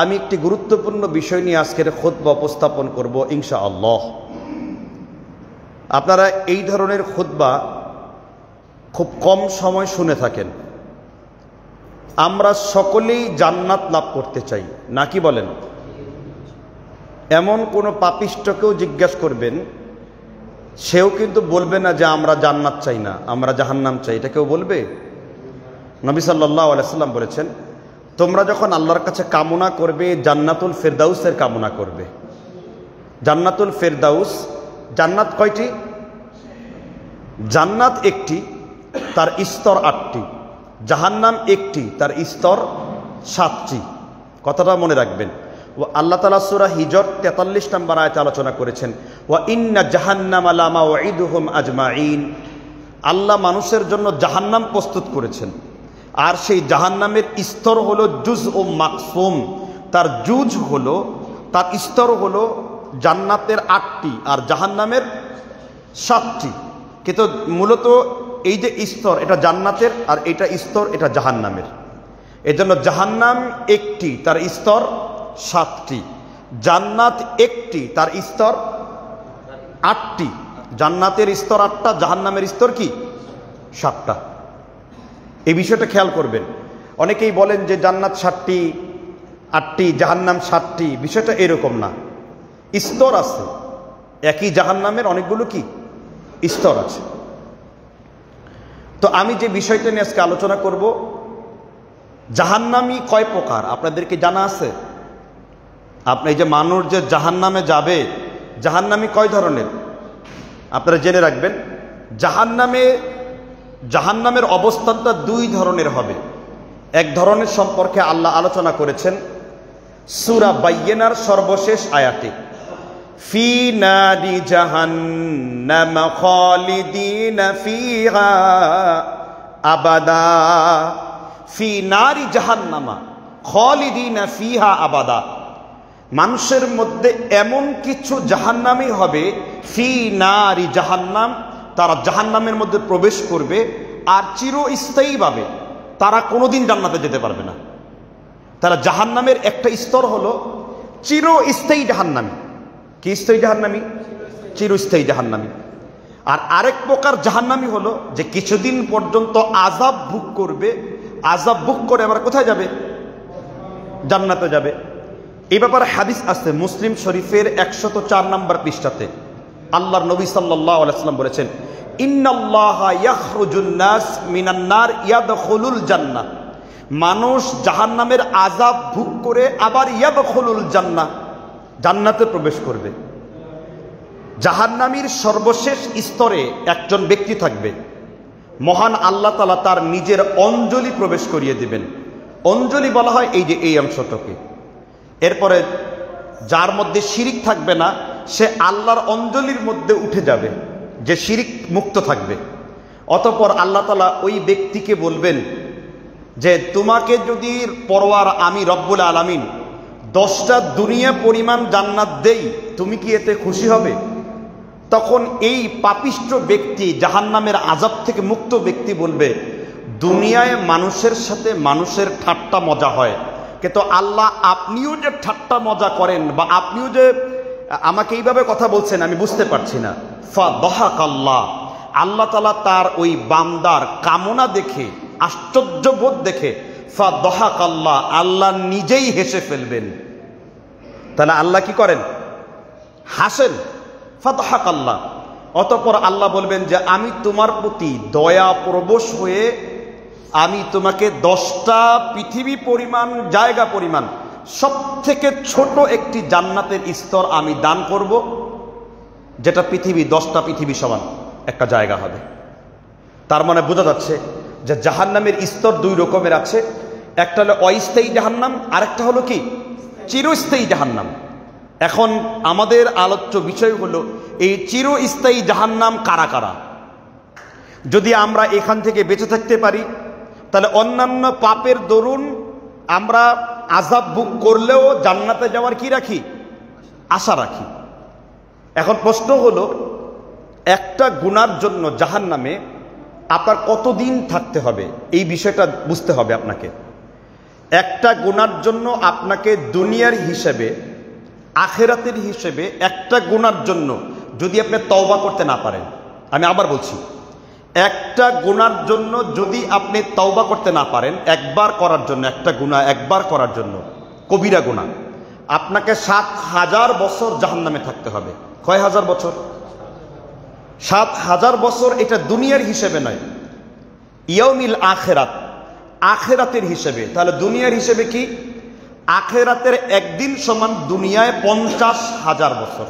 আমি একটি গুরুত্বপূর্ণ বিষয় নিয়ে আজকের বা উপস্থাপন করব ইনশা আল্লাহ আপনারা এই ধরনের খুতবা খুব কম সময় শুনে থাকেন আমরা সকলেই জান্নাত লাভ করতে চাই নাকি বলেন এমন কোনো পাপিষ্টকেও জিজ্ঞাসা করবেন সেও কিন্তু বলবে না যে আমরা জান্নাত চাই না আমরা জাহান্নাম চাই এটা কেউ বলবে নবী সাল্লাহ আলাইসাল্লাম বলেছেন তোমরা যখন আল্লাহর কাছে কামনা করবে জান্নাতুল ফেরদাউসের কামনা করবে জান্নাতুল ফেরদাউস জান্নাত কয়টি জান্নাত একটি তার স্তর আটটি জাহান্নাম একটি তার স্তর সাতটি কথাটা মনে রাখবেন ও আল্লাহ তালা সুরা হিজর তেতাল্লিশ নম্বর আয়তে আলোচনা করেছেন ও ইন্না জাহান্নাম আলামা ও ঈদ হুম ইন আল্লাহ মানুষের জন্য জাহান্নাম প্রস্তুত করেছেন আর সেই জাহান্নামের স্তর হলো জুজ ও মাকসুম তার জুজ হলো তার স্তর হলো জান্নাতের আটটি আর জাহান্নামের সাতটি কিন্তু মূলত এই যে স্তর এটা জান্নাতের আর এটা স্তর এটা জাহান্নামের এজন্য জাহান্নাম একটি তার স্তর সাতটি জান্নাত একটি তার স্তর আটটি জান্নাতের স্তর আটটা জাহান্নামের স্তর কি সাতটা এই বিষয়টা খেয়াল করবেন অনেকেই বলেন যে জান্নাত সাতটি আটটি জাহান্নাম সাতটি বিষয়টা এরকম না স্তর আছে একই জাহান্নামের অনেকগুলো কি স্তর আছে তো আমি যে বিষয়টা নিয়ে আজকে আলোচনা করব জাহান্নামই কয় প্রকার আপনাদেরকে জানা আছে আপনি যে মানুষ যে জাহান্নামে যাবে জাহান্নামি কয় ধরনের আপনারা জেনে রাখবেন জাহান্নামে জাহান্নামের অবস্থানটা দুই ধরনের হবে এক ধরনের সম্পর্কে আল্লাহ আলোচনা করেছেন সুরা বাইয়েনার সর্বশেষ আয়াতে ফিহা আবাদা ফি জাহান্নামা আবাদা মানুষের মধ্যে এমন কিছু জাহান্নামই হবে ফি নারী জাহান্নাম তারা জাহান্নামের মধ্যে প্রবেশ করবে আর চিরস্থায়ীভাবে তারা কোনোদিন জান্নাতে যেতে পারবে না তারা জাহান্নামের একটা স্তর হলো চিরস্থায়ী জাহান্নামি কি স্থায়ী জাহান্নামি চিরস্থায়ী জাহান্নামি আর আরেক প্রকার জাহান্নামি হলো যে কিছুদিন পর্যন্ত আজাব ভুক করবে আজাব ভুক করে আবার কোথায় যাবে জান্নাতে যাবে এ ব্যাপারে হাদিস আছে মুসলিম শরীফের একশত চার নম্বর পৃষ্ঠাতে আল্লাহর নবী সাল্লাহ আলাইসাল্লাম বলেছেন জান্না মানুষ জাহান নামের আজাব ভুগ করে আবার ইয়াবখলুল জান্না জান্নাতে প্রবেশ করবে জাহান্নামীর সর্বশেষ স্তরে একজন ব্যক্তি থাকবে মহান আল্লাহ তালা তার নিজের অঞ্জলি প্রবেশ করিয়ে দিবেন অঞ্জলি বলা হয় এই যে এই অংশটাকে এরপরে যার মধ্যে শিরিক থাকবে না সে আল্লাহর অঞ্জলির মধ্যে উঠে যাবে যে শিরিক মুক্ত থাকবে অতপর আল্লাহ তালা ওই ব্যক্তিকে বলবেন যে তোমাকে যদি পরোয়ার আমি রব্বুল আলামিন দশটা দুনিয়া পরিমাণ জান্নাত দেই তুমি কি এতে খুশি হবে তখন এই পাপিষ্ট ব্যক্তি জাহান্নামের আজাব থেকে মুক্ত ব্যক্তি বলবে দুনিয়ায় মানুষের সাথে মানুষের ঠাট্টা মজা হয় কিন্তু আল্লাহ আপনিও যে ঠাট্টা মজা করেন বা আপনিও যে আমাকে এইভাবে কথা বলছেন আমি বুঝতে পারছি না ফা দহাক আল্লাহ আল্লাহ তালা তার ওই বান্দার কামনা দেখে আশ্চর্য বোধ দেখে ফা দহাক আল্লাহ আল্লাহ নিজেই হেসে ফেলবেন তাহলে আল্লাহ কি করেন হাসেন ফা দহাক আল্লাহ অতপর আল্লাহ বলবেন যে আমি তোমার প্রতি দয়া প্রবশ হয়ে আমি তোমাকে দশটা পৃথিবী পরিমাণ জায়গা পরিমাণ সব থেকে ছোট একটি জান্নাতের স্তর আমি দান করব যেটা পৃথিবী দশটা পৃথিবী সমান একটা জায়গা হবে তার মানে বোঝা যাচ্ছে যে জাহান্নামের স্তর দুই রকমের আছে একটা হলো অস্থায়ী জাহান্নাম আরেকটা হলো কি চিরস্থায়ী জাহান্নাম এখন আমাদের আলোচ্য বিষয় হলো এই চিরস্থায়ী জাহান্নাম কারা কারা যদি আমরা এখান থেকে বেঁচে থাকতে পারি তাহলে অন্যান্য পাপের দরুন আমরা আজাব বুক করলেও জান্নাতে যাওয়ার কি রাখি আশা রাখি এখন প্রশ্ন হলো একটা গুনার জন্য জাহান নামে আপনার কতদিন থাকতে হবে এই বিষয়টা বুঝতে হবে আপনাকে একটা গুনার জন্য আপনাকে দুনিয়ার হিসেবে আখেরাতের হিসেবে একটা গুনার জন্য যদি আপনি তওবা করতে না পারেন আমি আবার বলছি একটা গুনার জন্য যদি আপনি তওবা করতে না পারেন একবার করার জন্য একটা গুণা একবার করার জন্য কবিরা গুণা আপনাকে সাত হাজার বছর জাহান্নামে থাকতে হবে কয় হাজার বছর সাত হাজার বছর এটা দুনিয়ার হিসেবে নয় ইয়মিল আখেরাত আখেরাতের হিসেবে তাহলে দুনিয়ার হিসেবে কি আখেরাতের একদিন সমান দুনিয়ায় পঞ্চাশ হাজার বছর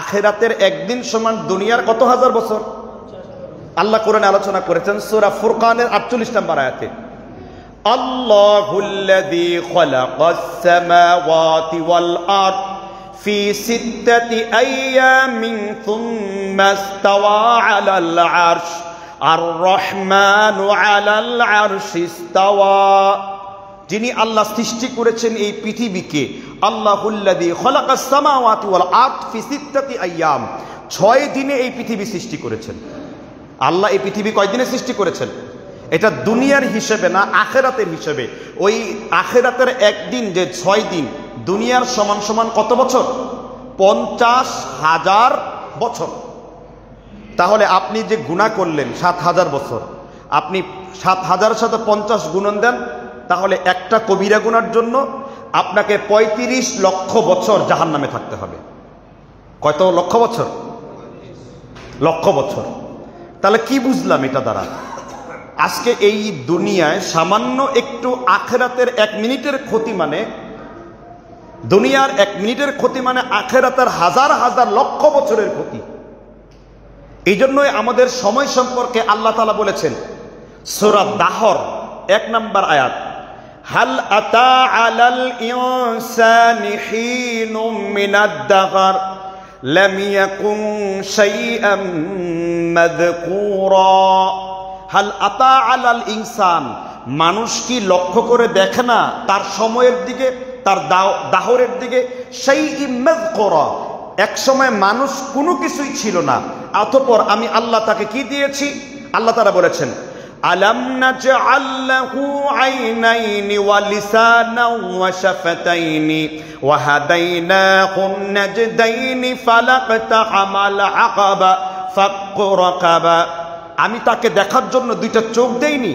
আখেরাতের একদিন সমান দুনিয়ার কত হাজার বছর আল্লাহ কোরআনে আলোচনা করেছেন সুরা ফুরকানের আটচল্লিশ নম্বর আয়াতে আল্লাহ في ستة أيام ثم استوى على العرش الرحمن على العرش استوى যিনি আল্লাহ সৃষ্টি করেছেন এই পৃথিবীকে আল্লাহুল্লাদি খলাকাস সামাওয়াতি ওয়াল আরদ ফি সিত্তাতি আইয়াম ছয় দিনে এই পৃথিবী সৃষ্টি করেছেন আল্লাহ এই পৃথিবী কয়দিনে সৃষ্টি করেছেন এটা দুনিয়ার হিসেবে না আখেরাতের হিসেবে ওই আখেরাতের একদিন যে ছয় দিন দুনিয়ার সমান সমান কত বছর পঞ্চাশ হাজার বছর তাহলে আপনি যে গুণা করলেন সাত হাজার বছর আপনি সাত হাজার সাথে পঞ্চাশ গুণন দেন তাহলে একটা কবিরা গুণার জন্য আপনাকে ৩৫ লক্ষ বছর জাহান নামে থাকতে হবে কত লক্ষ বছর লক্ষ বছর তাহলে কি বুঝলাম এটা দ্বারা আজকে এই দুনিয়ায় সামান্য একটু আখেরাতের এক মিনিটের ক্ষতি মানে দুনিয়ার এক মিনিটের ক্ষতি মানে আখেরাতের হাজার হাজার লক্ষ বছরের ক্ষতি এই জন্যই আমাদের সময় সম্পর্কে আল্লাহ তালা বলেছেন সোরা দাহর এক নম্বর আয়াত হাল আতা আলাল ইনসানি হিনুম মিনাদ لم يكن شيئا مذكورا হাল আতা আলাল ইনসান মানুষ কি লক্ষ্য করে দেখে না তার সময়ের দিকে তার দাহরের দিকে সেই ইমেজ কর এক সময় মানুষ কোনো কিছুই ছিল না অতপর আমি আল্লাহ তাকে কি দিয়েছি আল্লাহ তারা বলেছেন আলম নাজআল্লাহু আইনাইনি ওয়া লিসানাও ওয়া শাফাতাইনি ওয়া হাদাইনাহুন নাজদাইনি ফালাকতাহামাল আকাবা ফাক্কু রাকাবা আমি তাকে দেখার জন্য দুইটা চোখ দেইনি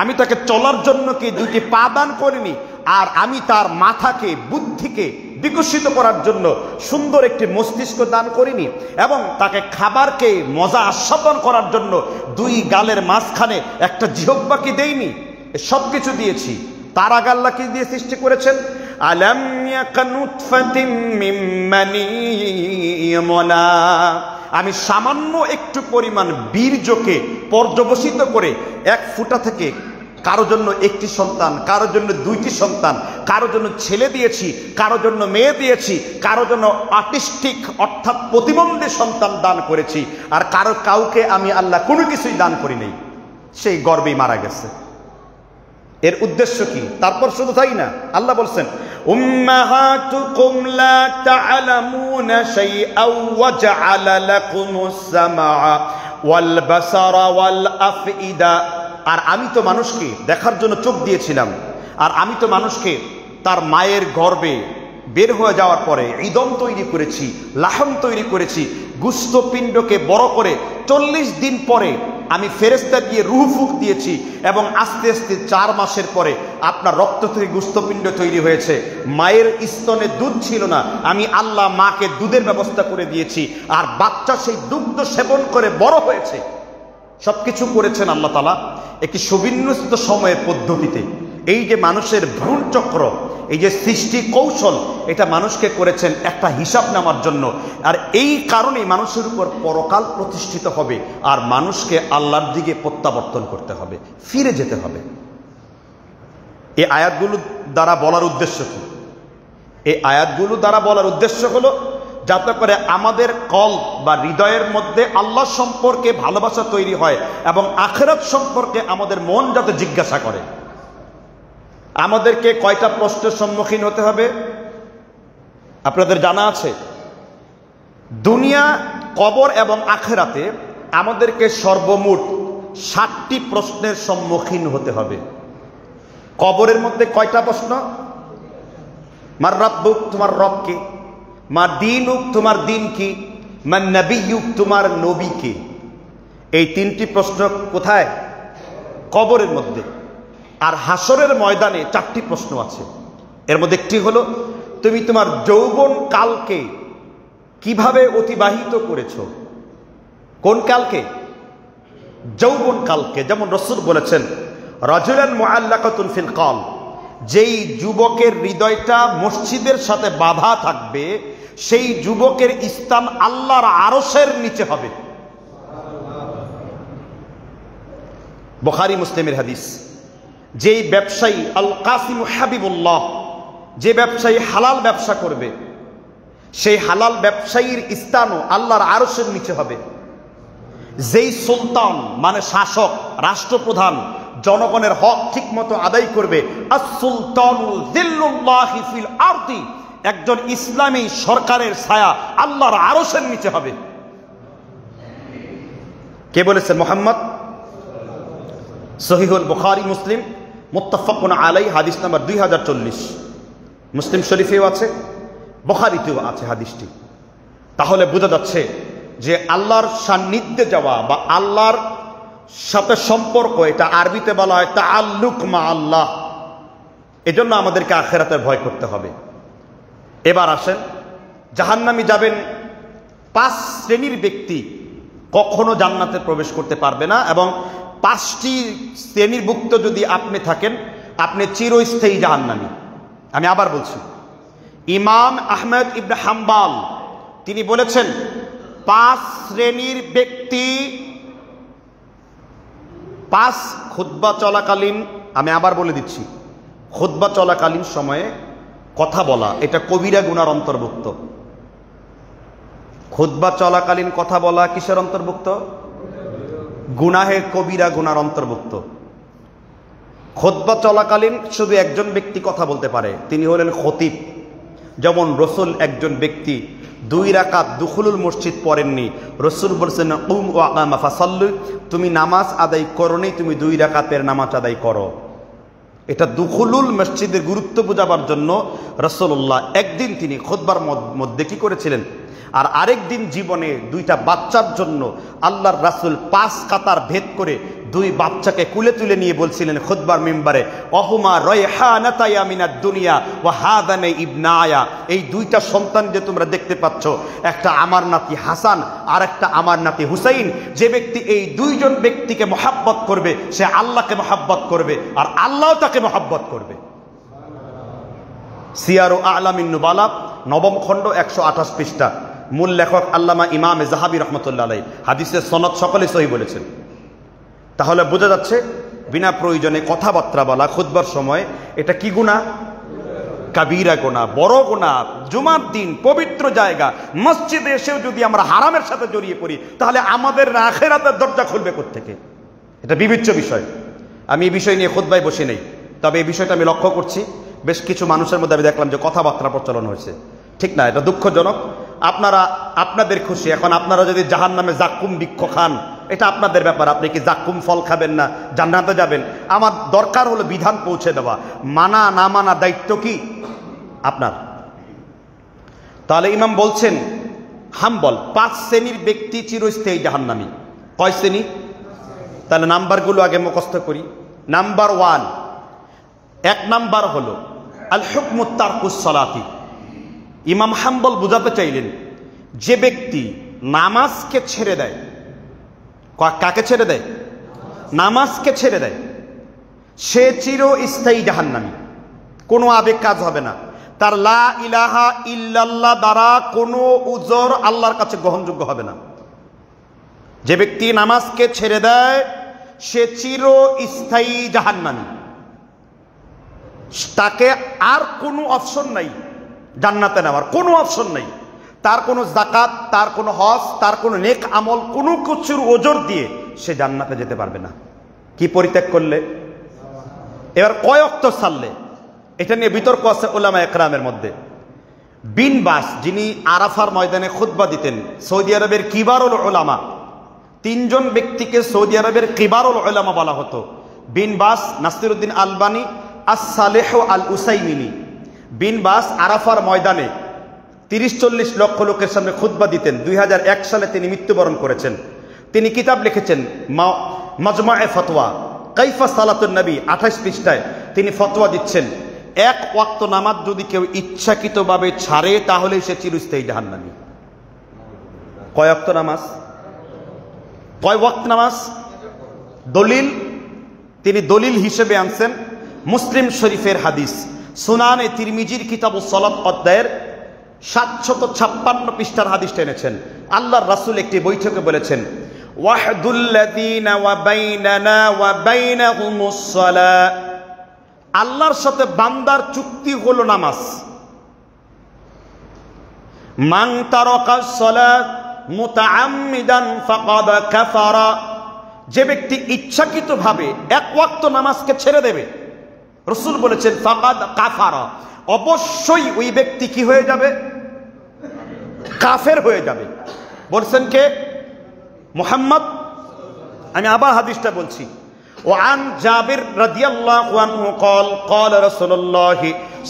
আমি তাকে চলার জন্য কি দুইটি পা দান করিনি আর আমি তার মাথাকে বুদ্ধিকে বিকশিত করার জন্য সুন্দর একটি মস্তিষ্ক দান করিনি এবং তাকে খাবারকে মজা আস্বাদন করার জন্য দুই গালের মাঝখানে একটা জিহব্বাকে দেইনি সব কিছু দিয়েছি তারা গাল্লা কি দিয়ে সৃষ্টি করেছেন আমি সামান্য একটু পরিমাণ বীর্যকে পর্যবসিত করে এক ফুটা থেকে কারো জন্য একটি সন্তান কারো জন্য দুইটি সন্তান কারো জন্য ছেলে দিয়েছি কারো জন্য মেয়ে দিয়েছি কারো জন্য আর্টিস্টিক অর্থাৎ প্রতিবন্ধী সন্তান দান করেছি আর কারো কাউকে আমি আল্লাহ কোনো কিছুই দান করি নেই সেই গর্বেই মারা গেছে এর উদ্দেশ্য কি তারপর শুধু তাই না আল্লাহ বলছেন উম্মাহাতুকুম লা আর আমি তো মানুষকে দেখার জন্য চোখ দিয়েছিলাম আর আমি তো মানুষকে তার মায়ের গর্বে বের হয়ে যাওয়ার পরে ইদম তৈরি করেছি লাহম তৈরি করেছি গুস্তপিণ্ডকে বড় করে চল্লিশ দিন পরে আমি ফেরেস্তা দিয়ে রুহ ফুক দিয়েছি এবং আস্তে আস্তে চার মাসের পরে আপনার রক্ত থেকে গুস্তপিণ্ড তৈরি হয়েছে মায়ের স্তনে দুধ ছিল না আমি আল্লাহ মাকে দুধের ব্যবস্থা করে দিয়েছি আর বাচ্চা সেই দুগ্ধ সেবন করে বড় হয়েছে সব কিছু করেছেন আল্লাহ তালা একটি সুবিন্যস্ত সময়ের পদ্ধতিতে এই যে মানুষের ভ্রূণ চক্র এই যে সৃষ্টি কৌশল এটা মানুষকে করেছেন একটা হিসাব নেওয়ার জন্য আর এই কারণেই মানুষের উপর পরকাল প্রতিষ্ঠিত হবে আর মানুষকে আল্লাহর দিকে প্রত্যাবর্তন করতে হবে ফিরে যেতে হবে এই আয়াতগুলো দ্বারা বলার উদ্দেশ্য কি এই আয়াতগুলো দ্বারা বলার উদ্দেশ্য হলো যাতে করে আমাদের কল বা হৃদয়ের মধ্যে আল্লাহ সম্পর্কে ভালোবাসা তৈরি হয় এবং আখেরাত সম্পর্কে আমাদের মন যাতে জিজ্ঞাসা করে আমাদেরকে কয়টা প্রশ্নের সম্মুখীন হতে হবে আপনাদের জানা আছে দুনিয়া কবর এবং আখেরাতে আমাদেরকে সর্বমোট ষাটটি প্রশ্নের সম্মুখীন হতে হবে কবরের মধ্যে কয়টা প্রশ্ন মার রব্বুক তোমার রবকে মা দিন উক তোমার দিন কি মা নবী উক তোমার নবী কে এই তিনটি প্রশ্ন কোথায় কবরের মধ্যে আর হাসরের ময়দানে চারটি প্রশ্ন আছে এর মধ্যে একটি হলো তুমি তোমার যৌবন কালকে কিভাবে অতিবাহিত করেছ কোন কালকে যৌবন কালকে যেমন রসুল বলেছেন রজুলান মোয়াল্লাকাতুল ফিল কল যেই যুবকের হৃদয়টা মসজিদের সাথে বাধা থাকবে সেই যুবকের স্থান আল্লাহর আরসের নিচে হবে বখারি মুসলিমের হাদিস যেই ব্যবসায়ী আল কাসিম হাবিবুল্লাহ যে ব্যবসায়ী হালাল ব্যবসা করবে সেই হালাল ব্যবসায়ীর স্থানও আল্লাহর আরসের নিচে হবে যেই সুলতান মানে শাসক রাষ্ট্রপ্রধান জনগণের হক ঠিকমতো আদায় করবে আরতি একজন ইসলামী সরকারের ছায়া আল্লাহর আরসের নিচে হবে কে বলেছেন মোহাম্মদ সহিহুল বুখারি মুসলিম মোত্তাফাকুন আলাই হাদিস নাম্বার দুই হাজার চল্লিশ মুসলিম শরীফেও আছে বখারিতেও আছে হাদিসটি তাহলে বোঝা যাচ্ছে যে আল্লাহর সান্নিধ্যে যাওয়া বা আল্লাহর সাথে সম্পর্ক এটা আরবিতে বলা হয় তা আল্লুক মা আল্লাহ এজন্য আমাদেরকে আখেরাতের ভয় করতে হবে এবার আসেন জাহান্নামি যাবেন পাঁচ শ্রেণীর ব্যক্তি কখনো জান্নাতে প্রবেশ করতে পারবে না এবং পাঁচটি শ্রেণীরভুক্ত যদি আপনি থাকেন আপনি চিরস্থায়ী জাহান্নামি আমি আবার বলছি ইমাম আহমেদ ইবনে হাম্বাল তিনি বলেছেন পাঁচ শ্রেণীর ব্যক্তি পাঁচ খুদ্া চলাকালীন আমি আবার বলে দিচ্ছি খুদ্া চলাকালীন সময়ে কথা বলা এটা কবিরা গুনার অন্তর্ভুক্ত খুদ্া চলাকালীন কথা বলা কিসের অন্তর্ভুক্ত গুনাহে কবিরা গুনার অন্তর্ভুক্ত খোদ্া চলাকালীন শুধু একজন ব্যক্তি কথা বলতে পারে তিনি হলেন খতিব যেমন রসুল একজন ব্যক্তি দুই রাকাত দুখুলুল মসজিদ পড়েননি রসুল বলছেন উম ও আগামা তুমি নামাজ আদায় করনি তুমি দুই রাকাতের নামাজ আদায় করো এটা দুখুলুল মসজিদের গুরুত্ব বোঝাবার জন্য রসল্লাহ একদিন তিনি খোদবার মধ্যে কি করেছিলেন আর আরেক দিন জীবনে দুইটা বাচ্চার জন্য আল্লাহর রাসুল পাঁচ কাতার ভেদ করে দুই বাচ্চাকে কুলে তুলে নিয়ে বলছিলেন খুদ্বার মেম্বারে অহমা মিনার দুনিয়া ও হাদানে ইবনায়া এই দুইটা সন্তান যে তোমরা দেখতে পাচ্ছ একটা আমার নাতি হাসান আর একটা আমার নাতি হুসাইন যে ব্যক্তি এই দুইজন ব্যক্তিকে মহাব্বত করবে সে আল্লাহকে মহাব্বত করবে আর আল্লাহ তাকে মহাব্বত করবে সিয়ারো আলামিন বালাব নবম খণ্ড একশো আঠাশ পৃষ্ঠা মূল লেখক আল্লামা ইমাম জাহাবি রহমতুল্লাহ আলাই হাদিসের সনদ সকলে সহি বলেছেন তাহলে বোঝা যাচ্ছে বিনা প্রয়োজনে কথাবার্তা বলা খুদবার সময় এটা কি গুণা কাবিরা গোনা বড় গোনা জুমার দিন পবিত্র জায়গা মসজিদে এসেও যদি আমরা হারামের সাথে জড়িয়ে পড়ি তাহলে আমাদের হাতের দরজা খুলবে থেকে। এটা বিবিচ্য বিষয় আমি এই বিষয় নিয়ে খোদবাই বসে নেই তবে এই বিষয়টা আমি লক্ষ্য করছি বেশ কিছু মানুষের মধ্যে আমি দেখলাম যে কথাবার্তা প্রচলন হয়েছে ঠিক না এটা দুঃখজনক আপনারা আপনাদের খুশি এখন আপনারা যদি জাহান নামে জাক্কুম বৃক্ষ খান এটা আপনাদের ব্যাপার আপনি কি জাকুম ফল খাবেন না জান্নাতে যাবেন আমার দরকার হলো বিধান পৌঁছে দেওয়া মানা না মানা দায়িত্ব কি আপনার তাহলে ইমাম বলছেন হাম্বল পাঁচ শ্রেণীর ব্যক্তি চিরস্থায়ী জাহান্নামি কয় শ্রেণী তাহলে নাম্বারগুলো আগে মুখস্থ করি নাম্বার ওয়ান এক নাম্বার হলো আল হুকমুত্তারকুস কুসলাতি ইমাম হাম্বল বুঝাতে চাইলেন যে ব্যক্তি নামাজকে ছেড়ে দেয় কাকে ছেড়ে দেয় নামাজকে ছেড়ে দেয় সে চির স্থায়ী জাহান্নামী কোনো আবেগ কাজ হবে না তার লা ইলাহা ইল্লাল্লাহ দ্বারা কোনো উজর আল্লাহর কাছে গ্রহণযোগ্য হবে না যে ব্যক্তি নামাজকে ছেড়ে দেয় সে চির স্থায়ী জাহান্নামী তাকে আর কোনো অপশন নাই জান্নাতে নেওয়ার কোনো অপশন নাই তার কোনো জাকাত তার কোনো হজ তার কোনো নেক আমল কোনো কিছুর ওজোর দিয়ে সে জান্নাতে যেতে পারবে না কি পরিত্যাগ করলে এবার কয় অক্ত সারলে এটা নিয়ে বিতর্ক আছে ওলামা একরামের মধ্যে বিন বাস যিনি আরাফার ময়দানে খুদ্া দিতেন সৌদি আরবের কিবারুল ওলামা তিনজন ব্যক্তিকে সৌদি আরবের কিবারুল ওলামা বলা হতো বিন বাস নাসিরুদ্দিন আলবানি আসালেহ আল উসাইমিনী বিন বাস আরাফার ময়দানে তিরিশ চল্লিশ লক্ষ লোকের সামনে খুদ্া দিতেন দুই সালে তিনি মৃত্যুবরণ করেছেন তিনি কিতাব লিখেছেন মাজমা এ ফতোয়া কাইফা সালাতুল নবী আঠাশ পৃষ্ঠায় তিনি ফতোয়া দিচ্ছেন এক ওয়াক্ত নামাজ যদি কেউ ইচ্ছাকৃতভাবে ছাড়ে তাহলে সে চিরস্থায়ী জাহান্নামী কয় অক্ত নামাজ কয় ওয়াক্ত নামাজ দলিল তিনি দলিল হিসেবে আনছেন মুসলিম শরীফের হাদিস সুনানে তিরমিজির কিতাব ও সলাত অধ্যায়ের সাতশত ছাপ্পান্ন পৃষ্ঠার হাদিস এনেছেন আল্লাহর রাসুল একটি বৈঠকে বলেছেন আল্লাহর সাথে বান্দার চুক্তি হলো নামাজ মান যে ব্যক্তি ইচ্ছাকৃতভাবে এক ওয়াক্ত নামাজকে ছেড়ে দেবে রসুল বলেছেন ফাকাদ কাফারা অবশ্যই ওই ব্যক্তি কি হয়ে যাবে কাফের হয়ে যাবে বলছেন কে মোহাম্মদ আমি আবার হাদিসটা বলছি ও আন জাবির রাদিয়াল্লাহু আনহু কল কল রাসূলুল্লাহ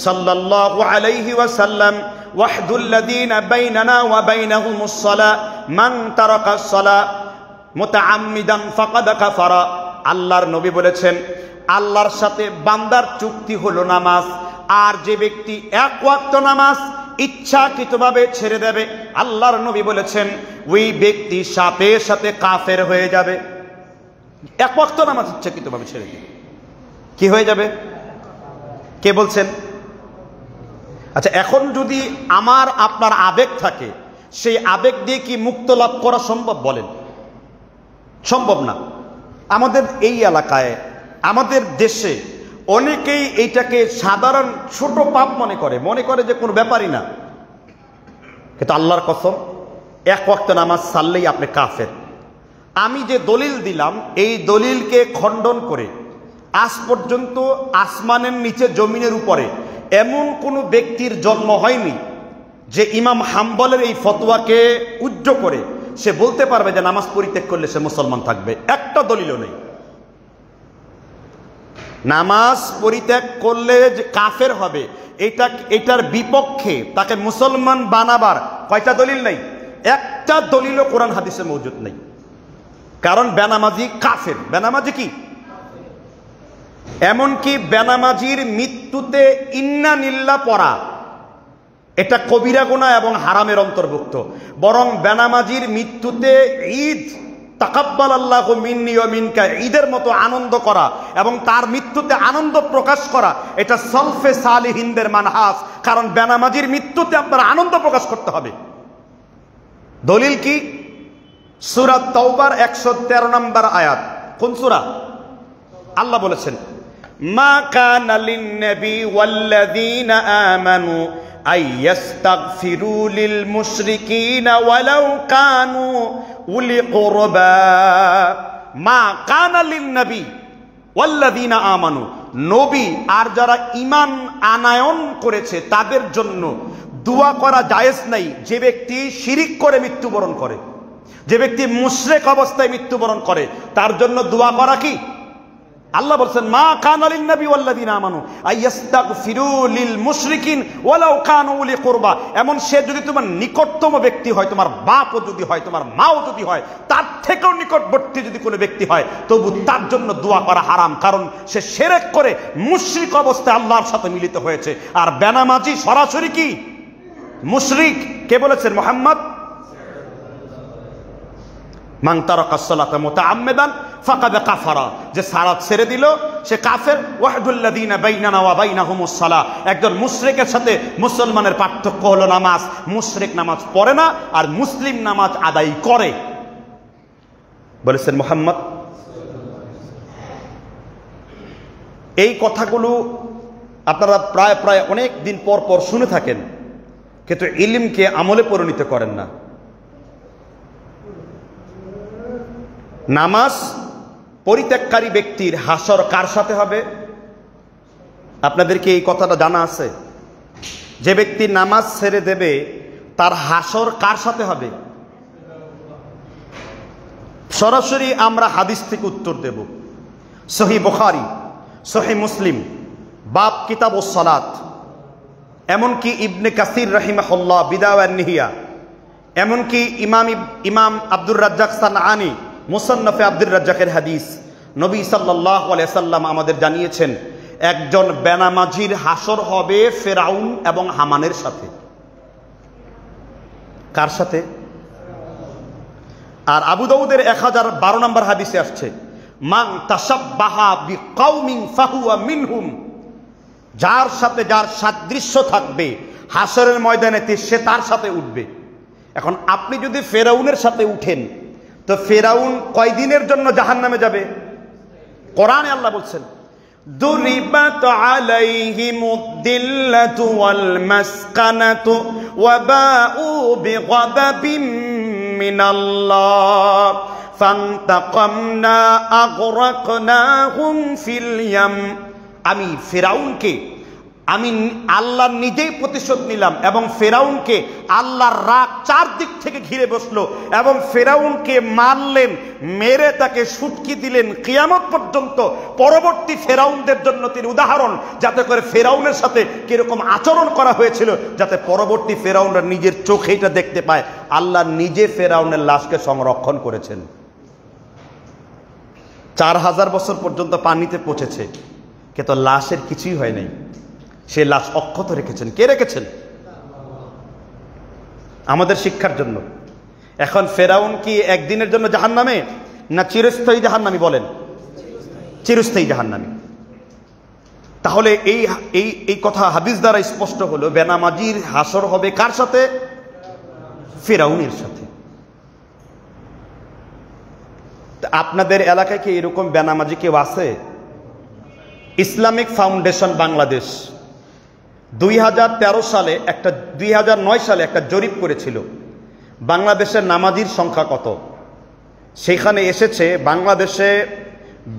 সাল্লাল্লাহু আলাইহি ওয়া সাল্লাম ওয়াহদুল লাযিনা বাইনানা ওয়া বাইনাহুমুস সালা মান তারাকাস সালা মুতাআম্মিদান ফাকাদ কাফারা আল্লাহর নবী বলেছেন আল্লাহর সাথে বান্দার চুক্তি হলো নামাজ আর যে ব্যক্তি এক ওয়াক্ত নামাজ ইচ্ছাকৃতভাবে ছেড়ে দেবে আল্লাহর নবী বলেছেন ওই ব্যক্তি সাপের সাথে কাফের হয়ে যাবে এক ওয়াক্ত নামাজ ইচ্ছাকৃতভাবে ছেড়ে দেবে কি হয়ে যাবে কে বলছেন আচ্ছা এখন যদি আমার আপনার আবেগ থাকে সেই আবেগ দিয়ে কি মুক্ত লাভ করা সম্ভব বলেন সম্ভব না আমাদের এই এলাকায় আমাদের দেশে অনেকেই এইটাকে সাধারণ ছোট পাপ মনে করে মনে করে যে কোনো ব্যাপারই না কিন্তু আল্লাহর কসম এক ওয়াক্ত নামাজ সারলেই আপনি কাফের আমি যে দলিল দিলাম এই দলিলকে খণ্ডন করে আজ পর্যন্ত আসমানের নিচে জমিনের উপরে এমন কোনো ব্যক্তির জন্ম হয়নি যে ইমাম হাম্বলের এই ফতোয়াকে উজ্জ্ব করে সে বলতে পারবে যে নামাজ পরিত্যাগ করলে সে মুসলমান থাকবে একটা দলিলও নেই নামাজ পরিত্যাগ করলে যে কাফের হবে এটা এটার বিপক্ষে তাকে মুসলমান বানাবার কয়টা দলিল নেই একটা দলিলও কোরআন হাদিসে মজুদ নেই কারণ বেনামাজি কাফের বেনামাজি কি এমনকি বেনামাজির মৃত্যুতে ইন্নানিল্লা পড়া এটা কবিরা গোনা এবং হারামের অন্তর্ভুক্ত বরং বেনামাজির মৃত্যুতে ঈদ তাকাব্বাল আল্লাহ মিন্নি ও মিনকা ঈদের মতো আনন্দ করা এবং তার মৃত্যুতে আনন্দ প্রকাশ করা এটা সলফে সালিহিনদের মানহাস কারণ বেনামাজির মৃত্যুতে আপনার আনন্দ প্রকাশ করতে হবে দলিল কি সুরাত তৌবার একশো তেরো নম্বর আয়াত কোন সুরা আল্লাহ বলেছেন মা কানালিন নবী ওয়াল্লাযীনা আমানু أيستغفروا للمشركين ولو كانوا أولي قربا ما كان للنبي والذين آمنوا নবী আর যারা ইমান আনায়ন করেছে তাদের জন্য দোয়া করা জায়েজ নাই যে ব্যক্তি শিরিক করে মৃত্যুবরণ করে যে ব্যক্তি মুশরেক অবস্থায় মৃত্যুবরণ করে তার জন্য দোয়া করা কি আল্লাহ বলছেন মা কান আলিল নবী ওয়াল্লাদিন আমানু আইয়াস্তাগফিরু লিল মুশরিকিন ওয়ালাউ কানু লি কুরবা এমন সে যদি তোমার নিকটতম ব্যক্তি হয় তোমার বাপও যদি হয় তোমার মাও যদি হয় তার থেকেও নিকটবর্তী যদি কোনো ব্যক্তি হয় তবু তার জন্য দোয়া করা হারাম কারণ সে সেরেক করে মুশরিক অবস্থায় আল্লাহর সাথে মিলিত হয়েছে আর বেনামাজি সরাসরি কি মুশরিক কে বলেছেন মোহাম্মদ মাংতার কাসলাতে মোতা আম্মেদান ফাঁকাদে কাফারা যে সালাত ছেড়ে দিল সে কাফের ওয়াহদুল্লাদিনা বাইনানা ওয়া বাইনা হুমুসালা একজন মুশরেকের সাথে মুসলমানের পার্থক্য হলো নামাজ মুশরেক নামাজ পড়ে না আর মুসলিম নামাজ আদায় করে বলেছেন মোহাম্মদ এই কথাগুলো আপনারা প্রায় প্রায় অনেক দিন পর পর শুনে থাকেন কিন্তু ইলিমকে আমলে পরিণত করেন না নামাজ পরিত্যাগকারী ব্যক্তির হাসর কার সাথে হবে আপনাদেরকে এই কথাটা জানা আছে যে ব্যক্তি নামাজ ছেড়ে দেবে তার হাসর কার সাথে হবে সরাসরি আমরা হাদিস থেকে উত্তর দেব সহি বখারি সহি মুসলিম বাপ কিতাব ও সলাত এমনকি ইবনে কাসির রহিমাহল্লা বিদাওয়ার নিহিয়া এমনকি ইমাম ইমাম আব্দুর রাজ্জাক সান আনি মুসান্নফে আব্দুর রাজ্জাকের হাদিস নবী সাল্লাহ আলাইসাল্লাম আমাদের জানিয়েছেন একজন বেনামাজির হাসর হবে ফেরাউন এবং হামানের সাথে কার সাথে আর আবু দাউদের এক হাজার বারো নম্বর হাদিসে আসছে মাং হুম যার সাথে যার সাদৃশ্য থাকবে হাসরের ময়দানেতে সে তার সাথে উঠবে এখন আপনি যদি ফেরাউনের সাথে উঠেন তো ফেরাউন কয়দিনের জন্য জাহান নামে যাবে কোরআনে আল্লাহ বলছেন ضربت عليهم الذلة والمسكنة وباءوا بغضب من الله فانتقمنا أغرقناهم في اليم আমি ফেরাউনকে আমি আল্লাহ নিজেই প্রতিশোধ নিলাম এবং ফেরাউনকে আল্লাহর রাগ চারদিক থেকে ঘিরে বসলো এবং ফেরাউনকে মারলেন মেরে তাকে সুটকি দিলেন কিয়ামত পর্যন্ত পরবর্তী ফেরাউনদের জন্য তিনি উদাহরণ যাতে করে ফেরাউনের সাথে কিরকম আচরণ করা হয়েছিল যাতে পরবর্তী ফেরাউনরা নিজের চোখে এটা দেখতে পায় আল্লাহ নিজে ফেরাউনের লাশকে সংরক্ষণ করেছেন চার হাজার বছর পর্যন্ত পানিতে পচেছে কিন্তু লাশের কিছুই হয় নাই সে লাশ অক্ষত রেখেছেন কে রেখেছেন আমাদের শিক্ষার জন্য এখন ফেরাউন কি একদিনের জন্য জাহান নামে না চিরস্থায়ী জাহান নামি বলেন চিরস্থায়ী জাহান নামি তাহলে এই এই এই কথা হাদিস দ্বারা স্পষ্ট হলো বেনামাজির হাসর হবে কার সাথে ফেরাউনের সাথে আপনাদের এলাকায় কি এরকম বেনামাজি কেউ আছে ইসলামিক ফাউন্ডেশন বাংলাদেশ দুই সালে একটা দুই সালে একটা জরিপ করেছিল বাংলাদেশের নামাজির সংখ্যা কত সেখানে এসেছে বাংলাদেশে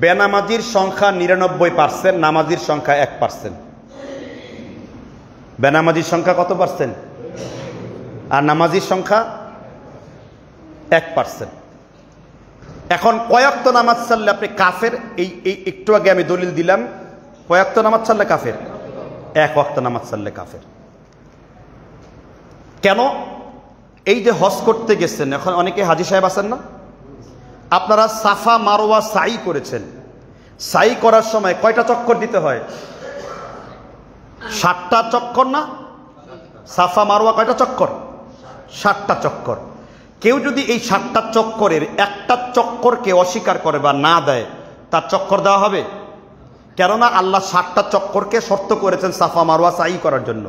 বেনামাজির সংখ্যা নিরানব্বই পার্সেন্ট নামাজির সংখ্যা এক পার্সেন্ট বেনামাজির সংখ্যা কত পার্সেন্ট আর নামাজির সংখ্যা এক পার্সেন্ট এখন কয়েকত নামাজ ছাড়লে আপনি কাফের এই এই একটু আগে আমি দলিল দিলাম কয়াক্ত নামাজ ছাড়লে কাফের এক অক্ত নামাজ সাল্লে কাফের কেন এই যে হজ করতে গেছেন এখন অনেকে হাজি সাহেব আছেন না আপনারা সাফা মারোয়া সাই করেছেন সাই করার সময় কয়টা চক্কর দিতে হয় ষাটটা চক্কর না সাফা মারোয়া কয়টা চক্কর ষাটটা চক্কর কেউ যদি এই ষাটটা চক্করের একটা চক্করকে অস্বীকার করে বা না দেয় তার চক্কর দেওয়া হবে কেননা আল্লাহ ষাটটা চক্করকে শর্ত করেছেন সাফা মারোয়া সাই করার জন্য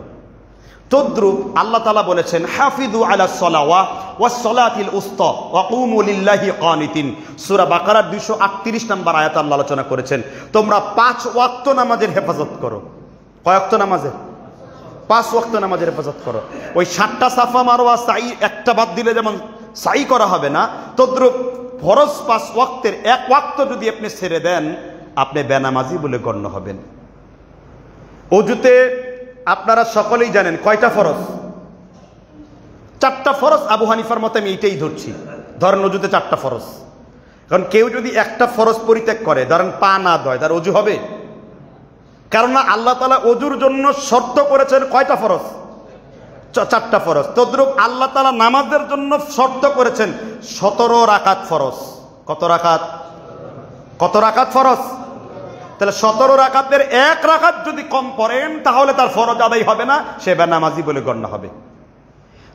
তদ্রুপ আল্লাহ তালা বলেছেন হাফিদু আলা সলাওয়া ওয়াসলাতিল উস্ত ওয়াকুমুলিল্লাহি কানিতিন সূরা বাকারার 238 নম্বর আয়াত আল্লাহ আলোচনা করেছেন তোমরা পাঁচ ওয়াক্ত নামাজের হেফাজত করো কয় ওয়াক্ত নামাজের পাঁচ ওয়াক্ত নামাজের হেফাজত করো ওই সাতটা সাফা মারোয়া সাই একটা বাদ দিলে যেমন সাই করা হবে না তদ্রুপ ফরজ পাঁচ ওয়াক্তের এক ওয়াক্ত যদি আপনি ছেড়ে দেন আপনি বেনামাজি বলে গণ্য হবেন অজুতে আপনারা সকলেই জানেন কয়টা ফরজ চারটা ফরজ আবু হানিফার মতে আমি এইটাই ধরছি ধরেন অজুতে চারটা ফরজ কারণ কেউ যদি একটা ফরজ পরিত্যাগ করে ধরেন পা না দয় তার অজু হবে কেননা আল্লাহ তালা অজুর জন্য শর্ত করেছেন কয়টা ফরজ চারটা ফরজ তদ্রুপ আল্লাহ তালা নামাজের জন্য শর্ত করেছেন সতেরো রাকাত ফরজ কত রাকাত কত রাকাত ফরজ তাহলে সতেরো রাখাতের এক রাখাত যদি কম পড়েন তাহলে তার ফরজ আদায় হবে না সে বেনামাজি বলে গণ্য হবে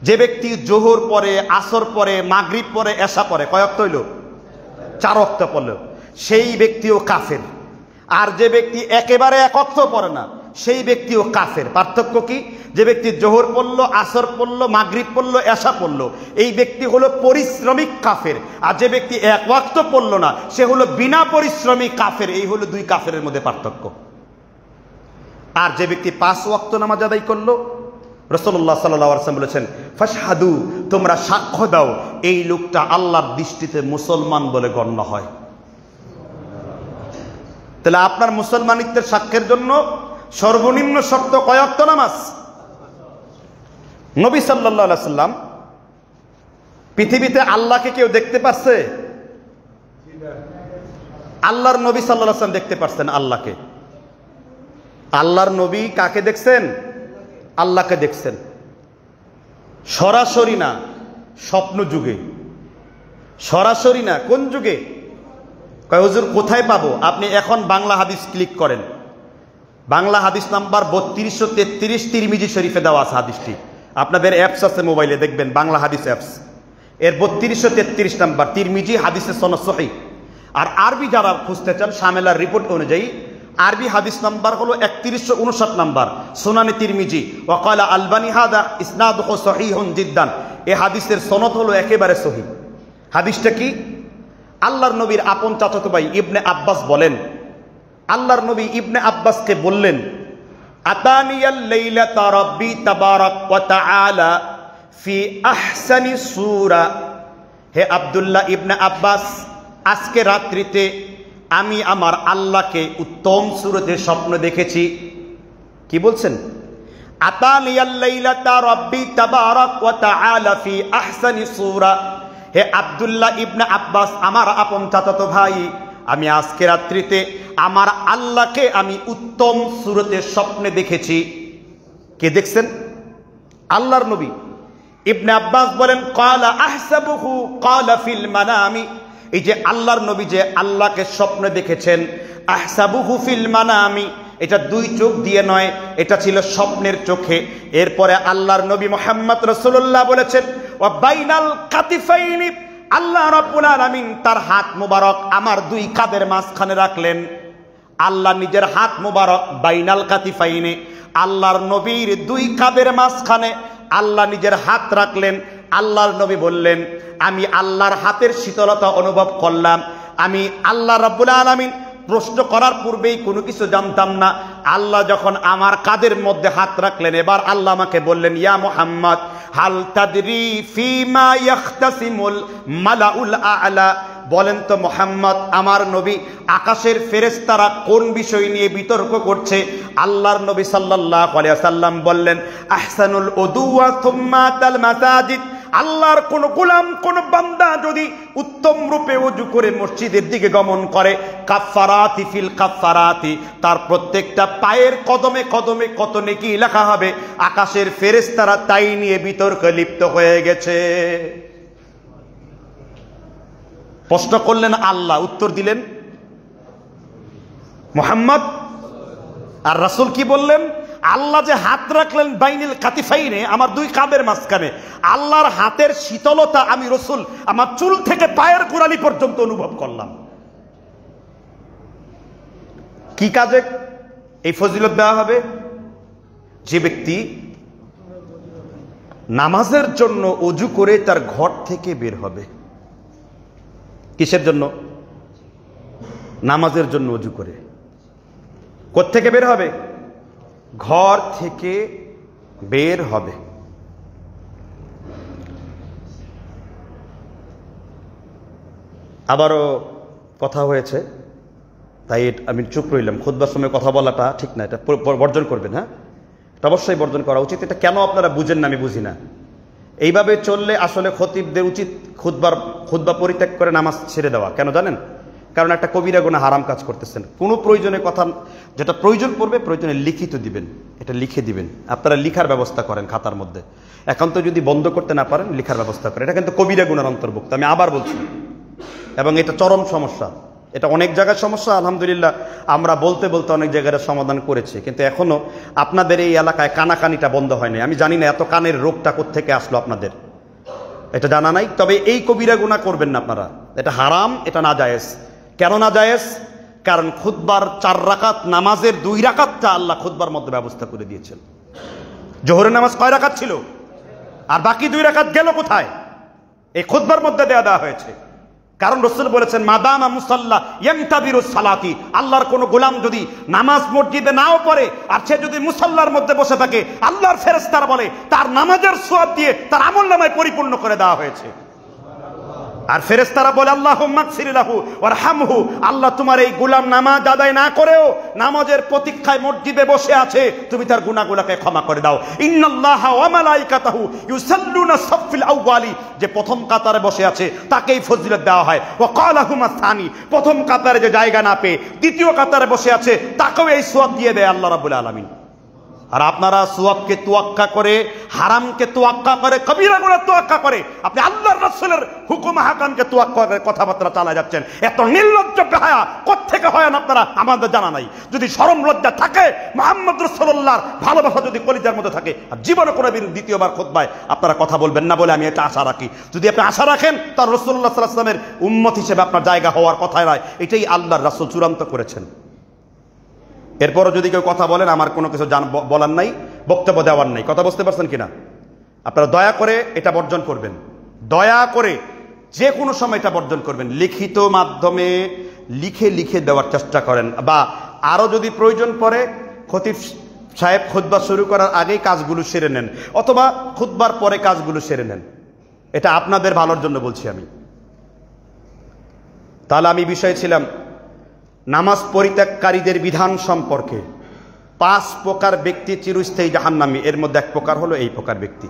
যে ব্যক্তি জোহর পরে আসর পরে মাগরীব পরে এসা পরে কয়ক্ত হইল চার অক্ত পড়ল সেই ব্যক্তিও কাফের আর যে ব্যক্তি একেবারে এক অক্ত পড়ে না সেই ব্যক্তিও কাফের পার্থক্য কি যে ব্যক্তি জোহর পড়ল আসর পড়ল মাগরীব পড়ল এসা পড়ল এই ব্যক্তি হলো পরিশ্রমিক কাফের আর যে ব্যক্তি এক ওয়াক্ত পড়ল না সে হলো বিনা পরিশ্রমিক কাফের এই হলো দুই কাফের মধ্যে পার্থক্য আর যে ব্যক্তি পাঁচ ওয়াক্ত নামাজ আদায় করলো রসল্লা সাল্লাম বলেছেন ফাসাদু তোমরা সাক্ষ্য দাও এই লোকটা আল্লাহর দৃষ্টিতে মুসলমান বলে গণ্য হয় তাহলে আপনার মুসলমানিত্বের সাক্ষ্যের জন্য সর্বনিম্ন শর্ত কয়ক্ত নামাজ নবী সাল্লাম পৃথিবীতে আল্লাহকে কেউ দেখতে পারছে আল্লাহর নবী সাল্লাম দেখতে পারছেন আল্লাহকে আল্লাহর নবী কাকে দেখছেন আল্লাহকে দেখছেন সরাসরি না স্বপ্ন যুগে সরাসরি না কোন যুগে কয় হজুর কোথায় পাবো আপনি এখন বাংলা হাদিস ক্লিক করেন বাংলা হাদিস নাম্বার বত্রিশশো তেত্রিশ তিরমিজি শরীফে দেওয়া আছে হাদিসটি আপনাদের অ্যাপস আছে মোবাইলে দেখবেন বাংলা হাদিস অ্যাপস এর বত্রিশশো তেত্রিশ নাম্বার তিরমিজি হাদিসের সনদ সহি আর আরবি যারা খুঁজতে চান সামেলার রিপোর্ট অনুযায়ী আরবি হাদিস নাম্বার হলো একত্রিশশো উনষাট নাম্বার সোনানি তিরমিজি ওয়াকালা আলবানি হাদা ইসনাদ সহি হন জিদ্দান এ হাদিসের সনদ হলো একেবারে সহি হাদিসটা কি আল্লাহর নবীর আপন চাচত ভাই ইবনে আব্বাস বলেন আল্লাহর নবী ইবনে আব্বাসকে বললেন লাইলা ফি আহসানি হে আব্দুল্লাহ ইবনে আব্বাস আজকে রাত্রিতে আমি আমার আল্লাহকে উত্তম সুরতে স্বপ্ন দেখেছি কি বলছেন ফি আহসানি হে আব্দুল্লাহ ইবনে আব্বাস আমার আপন চাচাতো ভাই আমি আজকে রাত্রিতে আমার আল্লাহকে আমি উত্তম সুরতে স্বপ্নে দেখেছি কে দেখছেন আল্লাহর নবী ইবনে আব্বাস বলেন কলা আহসাবুহু কলা ফিল মানামি এই যে আল্লাহর নবী যে আল্লাহকে স্বপ্নে দেখেছেন আহসাবুহু ফিল মানামি এটা দুই চোখ দিয়ে নয় এটা ছিল স্বপ্নের চোখে এরপরে আল্লাহর নবী মোহাম্মদ রসুল্লাহ বলেছেন ও বাইনাল কাতিফাইনি আল্লাহ রব্বুল আলমিন তার হাত মুবারক আমার দুই কাদের মাঝখানে রাখলেন আল্লাহ নিজের হাত মুবারক বাইনাল কাতিফাইনে আল্লাহর নবীর দুই কাদের মাঝখানে আল্লাহ নিজের হাত রাখলেন আল্লাহর নবী বললেন আমি আল্লাহর হাতের শীতলতা অনুভব করলাম আমি আল্লাহ রব্বুল আলমিন প্রশ্ন করার পূর্বেই কোনো কিছু জানতাম না আল্লাহ যখন আমার কাদের মধ্যে হাত রাখলেন এবার আল্লাহ আমাকে বললেন ইয়া মোহাম্মদ হাল তাদরি ফিমা ইয়াখতাসিমুল মালাউল আলা বলেন তো মোহাম্মদ আমার নবী আকাশের ফেরেস্তারা কোন বিষয় নিয়ে বিতর্ক করছে আল্লাহর নবী সাল্লাহ আলিয়া সাল্লাম বললেন আহসানুল ওদুয়া থুম্মা তাল মাসাজিদ আল্লাহর কোন গোলাম কোন বান্দা যদি উত্তম রূপে উজু করে মসজিদের দিকে গমন করে কাফারাতি ফিল কাফারাতি তার প্রত্যেকটা পায়ের কদমে কদমে কত নেকি লেখা হবে আকাশের ফেরেস্তারা তাই নিয়ে বিতর্কে লিপ্ত হয়ে গেছে প্রশ্ন করলেন আল্লাহ উত্তর দিলেন মোহাম্মদ আর রাসুল কি বললেন আল্লাহ যে হাত রাখলেন বাইনিল কাতিফাইনে আমার দুই কাঁধের মাঝখানে আল্লাহর হাতের শীতলতা আমি রসুল আমার চুল থেকে পায়ের কোরালি পর্যন্ত অনুভব করলাম কি কাজে এই ফজিলত দেওয়া হবে যে ব্যক্তি নামাজের জন্য অজু করে তার ঘর থেকে বের হবে কিসের জন্য নামাজের জন্য অজু করে থেকে বের হবে ঘর থেকে বের হবে আবারও কথা হয়েছে তাই আমি চুপ রইলাম খুদবার সময় কথা বলাটা ঠিক না এটা বর্জন করবেন হ্যাঁ এটা অবশ্যই বর্জন করা উচিত এটা কেন আপনারা বুঝেন না আমি বুঝি না এইভাবে চললে আসলে খতিবদের উচিত খুদবার খুদবা পরিত্যাগ করে নামাজ ছেড়ে দেওয়া কেন জানেন কারণ একটা কবিরা গুণা হারাম কাজ করতেছেন কোনো প্রয়োজনে কথা যেটা প্রয়োজন পড়বে প্রয়োজনে লিখিত দিবেন এটা লিখে দিবেন আপনারা লিখার ব্যবস্থা করেন খাতার মধ্যে একান্ত যদি বন্ধ করতে না পারেন লিখার ব্যবস্থা করেন এটা কিন্তু কবিরা গুণার অন্তর্ভুক্ত আমি আবার বলছি এবং এটা চরম সমস্যা এটা অনেক জায়গার সমস্যা আলহামদুলিল্লাহ আমরা বলতে বলতে অনেক জায়গায় সমাধান করেছি কিন্তু এখনও আপনাদের এই এলাকায় কানাকানিটা বন্ধ হয়নি আমি জানি না এত কানের রোগটা থেকে আসলো আপনাদের এটা জানা নাই তবে এই কবিরা গুণা করবেন না আপনারা এটা হারাম এটা না যায় কেন না জায়েজ কারণ খুদ্বার চার রাকাত নামাজের দুই রাকাতটা আল্লাহ খুদ্বার মধ্যে ব্যবস্থা করে দিয়েছেন জোহরের নামাজ কয় রাখাত ছিল আর বাকি দুই রাকাত গেল কোথায় এই খুদ্বার মধ্যে দেয়া দেওয়া হয়েছে কারণ রসুল বলেছেন মাদামা মুসাল্লাহ ইয়ন্তাবির সালাতি আল্লাহর কোনো গোলাম যদি নামাজ মসজিদে নাও পড়ে আর সে যদি মুসাল্লার মধ্যে বসে থাকে আল্লাহর ফেরেস্তার বলে তার নামাজের সোয়াব দিয়ে তার আমল নামায় পরিপূর্ণ করে দেওয়া হয়েছে আর ফেরেস্তারা বলে আল্লাহ মাকসিরাহু ওর হামহু আল্লাহ তোমার এই গুলাম নামাজ আদায় না করেও নামাজের প্রতীক্ষায় মসজিদে বসে আছে তুমি তার গুণাগুলাকে ক্ষমা করে দাও ইন্নাল্লাহ ওয়ামালাইকাতাহু ইউসাল্লুনা সাফফিল আউয়ালি যে প্রথম কাতারে বসে আছে তাকেই ফজিলত দেওয়া হয় ওয়া ক্বালাহুমা সানি প্রথম কাতারে যে জায়গা না পেয়ে দ্বিতীয় কাতারে বসে আছে তাকেও এই সোয়াব দিয়ে দেয় আল্লাহ রাব্বুল আলামিন আর আপনারা সুয়াবকে তোয়াক্কা করে হারামকে তোয়াক্কা করে কবিরা করে তোয়াক্কা করে আপনি আল্লাহর রসুলের হুকুম হাকামকে তোয়াক্কা করে কথাবার্তা চালা যাচ্ছেন এত নির্লজ্জ বেহায়া কোথেকে হয় না আপনারা আমাদের জানা নাই যদি সরম লজ্জা থাকে মোহাম্মদ রসল্লাহর ভালোবাসা যদি কলিজার মধ্যে থাকে আর জীবনে কোনো বিরুদ্ধে দ্বিতীয়বার খোদবায় আপনারা কথা বলবেন না বলে আমি এটা আশা রাখি যদি আপনি আশা রাখেন তার রসুল্লাহ সাল্লাহ সাল্লামের হিসেবে আপনার জায়গা হওয়ার কথায় নয় এটাই আল্লাহর রাসুল চূড়ান্ত করেছেন এরপরও যদি কেউ কথা বলেন আমার কোনো কিছু জান বলার নাই বক্তব্য দেওয়ার নাই কথা বুঝতে পারছেন কিনা আপনারা দয়া করে এটা বর্জন করবেন দয়া করে যে কোনো সময় এটা বর্জন করবেন লিখিত মাধ্যমে লিখে লিখে দেওয়ার চেষ্টা করেন বা আরও যদি প্রয়োজন পড়ে খতিফ সাহেব খুদ্া শুরু করার আগেই কাজগুলো সেরে নেন অথবা খুদ্বার পরে কাজগুলো সেরে নেন এটা আপনাদের ভালোর জন্য বলছি আমি তাহলে আমি বিষয়ে ছিলাম নামাজ পরিত্যাগকারীদের বিধান সম্পর্কে পাঁচ প্রকার ব্যক্তি চিরস্থায়ী জাহান্নামী এর মধ্যে এক প্রকার হলো এই প্রকার ব্যক্তি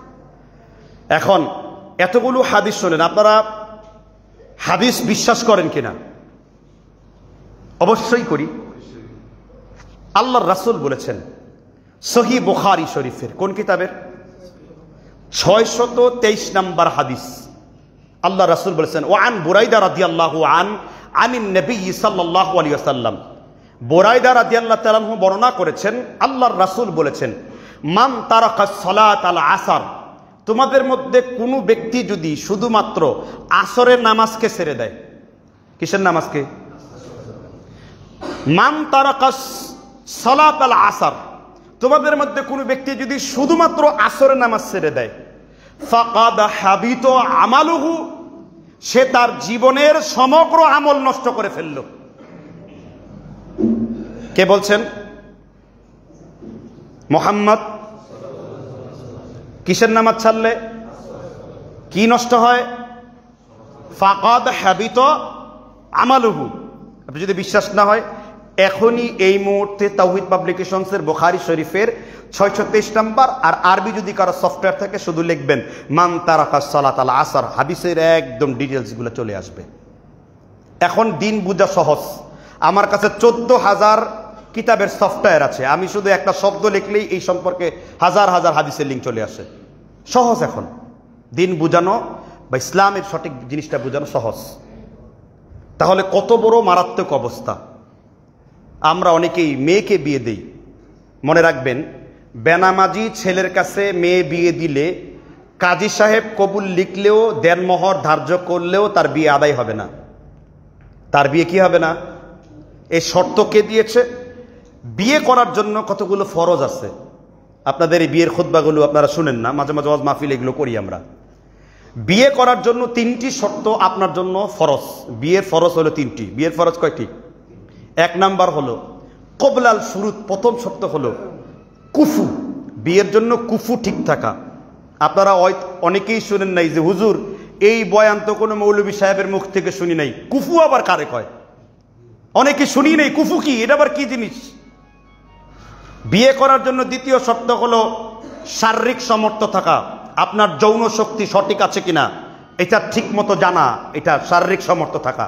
এখন এতগুলো হাদিস শোনেন আপনারা হাদিস বিশ্বাস করেন কিনা অবশ্যই করি আল্লাহর রাসুল বলেছেন সহি বুখারি শরীফের কোন কিতাবের ছয়শত তেইশ নম্বর হাদিস আল্লাহ রাসুল বলেছেন ও আন বুরাইদা রাদি আল্লাহ আন আমিন নবী সাল্লাহ আলী আসাল্লাম বোরাইদা আদি আল্লাহ তালাহ বর্ণনা করেছেন আল্লাহর রাসুল বলেছেন মান তারকা সলাত আল আসার তোমাদের মধ্যে কোনো ব্যক্তি যদি শুধুমাত্র আসরের নামাজকে ছেড়ে দেয় কিসের নামাজকে মান তারকা সলাত আল আসার তোমাদের মধ্যে কোনো ব্যক্তি যদি শুধুমাত্র আসরের নামাজ ছেড়ে দেয় ফাকাদ হাবিত আমালুহু সে তার জীবনের সমগ্র আমল নষ্ট করে ফেলল কে বলছেন মোহাম্মদ কিসের নামাজ ছাড়লে কি নষ্ট হয় ফাকাদ হ্যাবিত আমালুহু আপনি যদি বিশ্বাস না হয় এখনই এই মুহূর্তে তাওহিদ পাবলিকেশনসের বোখারি শরীফের ছয়শো তেইশ নাম্বার আর আরবি যদি কারো সফটওয়্যার থাকে শুধু লিখবেন মান তারাকা সালাত আল আসার হাদিসের একদম ডিটেলসগুলো চলে আসবে এখন দিন বোঝা সহজ আমার কাছে চোদ্দ হাজার কিতাবের সফটওয়্যার আছে আমি শুধু একটা শব্দ লিখলেই এই সম্পর্কে হাজার হাজার হাদিসের লিঙ্ক চলে আসে সহজ এখন দিন বুঝানো বা ইসলামের সঠিক জিনিসটা বোঝানো সহজ তাহলে কত বড় মারাত্মক অবস্থা আমরা অনেকেই মেয়েকে বিয়ে দেই মনে রাখবেন বেনামাজি ছেলের কাছে মেয়ে বিয়ে দিলে কাজী সাহেব কবুল লিখলেও দেনমোহর ধার্য করলেও তার বিয়ে আদায় হবে না তার বিয়ে কি হবে না এই শর্ত কে দিয়েছে বিয়ে করার জন্য কতগুলো ফরজ আছে আপনাদের এই বিয়ের খোদ্বাগুলো আপনারা শুনেন না মাঝে মাঝে মাহফিল এগুলো করি আমরা বিয়ে করার জন্য তিনটি শর্ত আপনার জন্য ফরজ বিয়ের ফরজ হলো তিনটি বিয়ের ফরজ কয়টি এক নাম্বার হলো কবলাল সুরুত প্রথম শর্ত হলো কুফু বিয়ের জন্য কুফু ঠিক থাকা আপনারা অনেকেই শুনেন নাই যে হুজুর এই বয়ান তো কোনো মৌলবী সাহেবের মুখ থেকে শুনি নাই কুফু আবার কারে কয় অনেকে শুনি নাই কুফু কি এটা আবার কি জিনিস বিয়ে করার জন্য দ্বিতীয় শর্ত হলো শারীরিক সমর্থ থাকা আপনার যৌন শক্তি সঠিক আছে কিনা এটা ঠিক মতো জানা এটা শারীরিক সমর্থ থাকা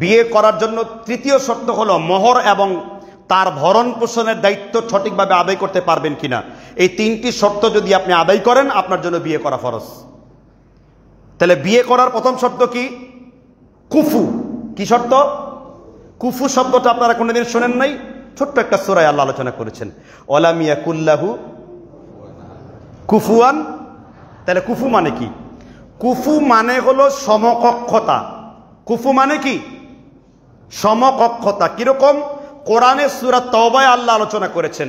বিয়ে করার জন্য তৃতীয় শর্ত হলো মোহর এবং তার ভরণ পোষণের দায়িত্ব সঠিকভাবে আদায় করতে পারবেন কিনা এই তিনটি শর্ত যদি আপনি আদায় করেন আপনার জন্য বিয়ে করা ফরস তাহলে বিয়ে করার প্রথম শর্ত কি কুফু কি শর্ত কুফু শব্দটা আপনারা কোনোদিন শোনেন নাই ছোট্ট একটা সোরায় আল্লাহ আলোচনা করেছেন অলামিয়া কুল্লাহু কুফুয়ান তাহলে কুফু মানে কি কুফু মানে হলো সমকক্ষতা কুফু মানে কি সমকক্ষতা কিরকম কোরআনে সুরা তবায় আল্লাহ আলোচনা করেছেন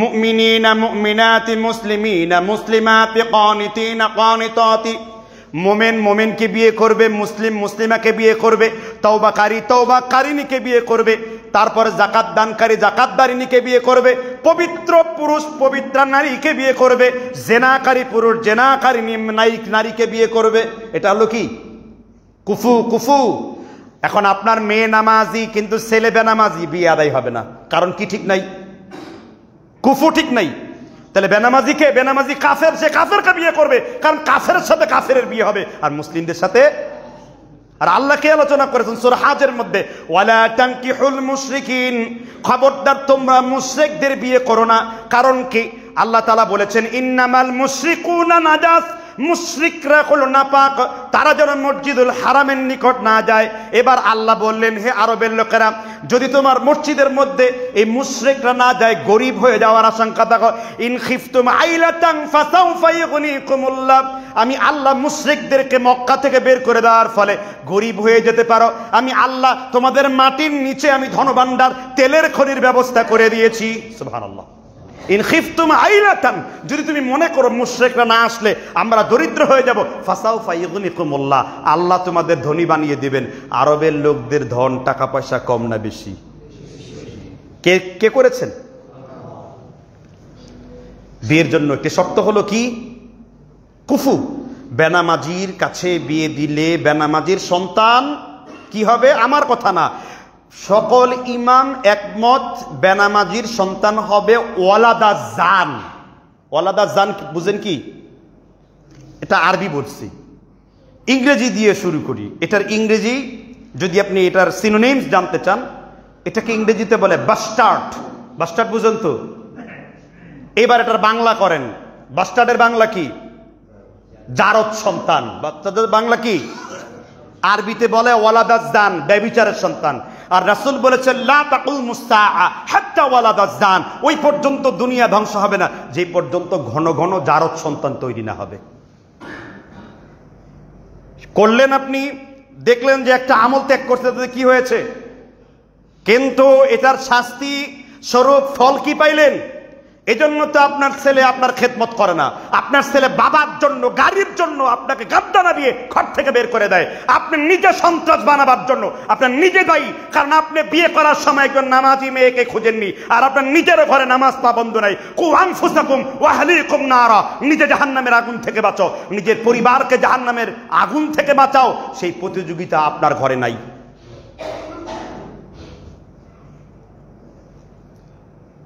মুমিনিনা মুমিনাতি মুসলিমিনা মুসলিমাতি কনিতিনা কনিতাতি মোমেন মোমেনকে বিয়ে করবে মুসলিম মুসলিমাকে বিয়ে করবে তৌবাকারী তৌবাকারিনীকে বিয়ে করবে তারপরে জাকাত দানকারী জাকাতদারিনীকে বিয়ে করবে পবিত্র পুরুষ পবিত্র নারীকে বিয়ে করবে জেনাকারী পুরুষ জেনাকারী নারীকে বিয়ে করবে এটা হলো কি কুফু কুফু এখন আপনার মেয়ে নামাজি কিন্তু ছেলে বেনামাজি বিয়ে আদায় হবে না কারণ কি ঠিক নাই কুফু ঠিক নাই তাহলে কে বেনামাজি কাফের সে কাফেরকে বিয়ে করবে কারণ কাফের সাথে কাফের বিয়ে হবে আর মুসলিমদের সাথে আর আল্লাহকে আলোচনা করেছেন সুর হাজের মধ্যে ওয়ালা খবরদার তোমরা মুশরিকদের বিয়ে করো না কারণ কি আল্লাহ তালা বলেছেন ইন্নামাল মুশরিকুনা নাজাস মুশ্রিকরা হলো নাপাক তারা যেন মসজিদুল হারামের নিকট না যায় এবার আল্লাহ বললেন হে আরবের লোকেরা যদি তোমার মসজিদের মধ্যে এই মুশ্রিকরা না যায় গরিব হয়ে যাওয়ার আশঙ্কা দেখো ইনখিফতুম আইলাতাং কুমুল্লাহ আমি আল্লাহ মুশ্রিকদেরকে মক্কা থেকে বের করে দেওয়ার ফলে গরিব হয়ে যেতে পারো আমি আল্লাহ তোমাদের মাটির নিচে আমি ধনভাণ্ডার তেলের খনির ব্যবস্থা করে দিয়েছি সুবহানাল্লাহ ইনখিফতুম আইলাতান যদি তুমি মনে করো মুশ্রেকরা না আসলে আমরা দরিদ্র হয়ে যাব ফাসাউ ফাইগুনিকুমুল্লাহ আল্লাহ তোমাদের ধনী বানিয়ে দিবেন আরবের লোকদের ধন টাকা পয়সা কম না বেশি কে কে করেছেন বিয়ের জন্য একটি শর্ত হলো কি কুফু বেনামাজির কাছে বিয়ে দিলে বেনামাজির সন্তান কি হবে আমার কথা না সকল ইমাম একমত বেনামাজির সন্তান হবে ওয়ালাদা জান ওয়ালাদা জান বুঝেন কি এটা আরবি বলছি ইংরেজি দিয়ে শুরু করি এটার ইংরেজি যদি আপনি এটার সিনোনিমস জানতে চান এটাকে ইংরেজিতে বলে বাস্টার্ট বাস্টার্ট বুঝেন তো এবার এটার বাংলা করেন বাস্টার্ডের বাংলা কি জারদ সন্তান বাচ্চাদের বাংলা কি আরবিতে বলে ওয়ালাদাস দান ব্যবিচারের সন্তান আর রাসুল বলেছেন ওই পর্যন্ত দুনিয়া ধ্বংস হবে না যে পর্যন্ত ঘন ঘন জারত সন্তান তৈরি না হবে করলেন আপনি দেখলেন যে একটা আমল ত্যাগ করতে তাতে কি হয়েছে কিন্তু এটার শাস্তি স্বরূপ ফল কি পাইলেন এজন্য তো আপনার ছেলে আপনার খেদমত করে না আপনার ছেলে বাবার জন্য গাড়ির জন্য আপনাকে গাদ্দানা দিয়ে ঘর থেকে বের করে দেয় আপনি নিজে সন্ত্রাস বানাবার জন্য আপনার নিজে দায়ী কারণ আপনি বিয়ে করার সময় একজন নামাজি মেয়েকে খুঁজেননি আর আপনার নিজের ঘরে নামাজ পাবন্ধ নাই কুহান ফুসাকুম কুম নারা নিজে জাহান্নামের আগুন থেকে বাঁচো নিজের পরিবারকে জাহান্নামের আগুন থেকে বাঁচাও সেই প্রতিযোগিতা আপনার ঘরে নাই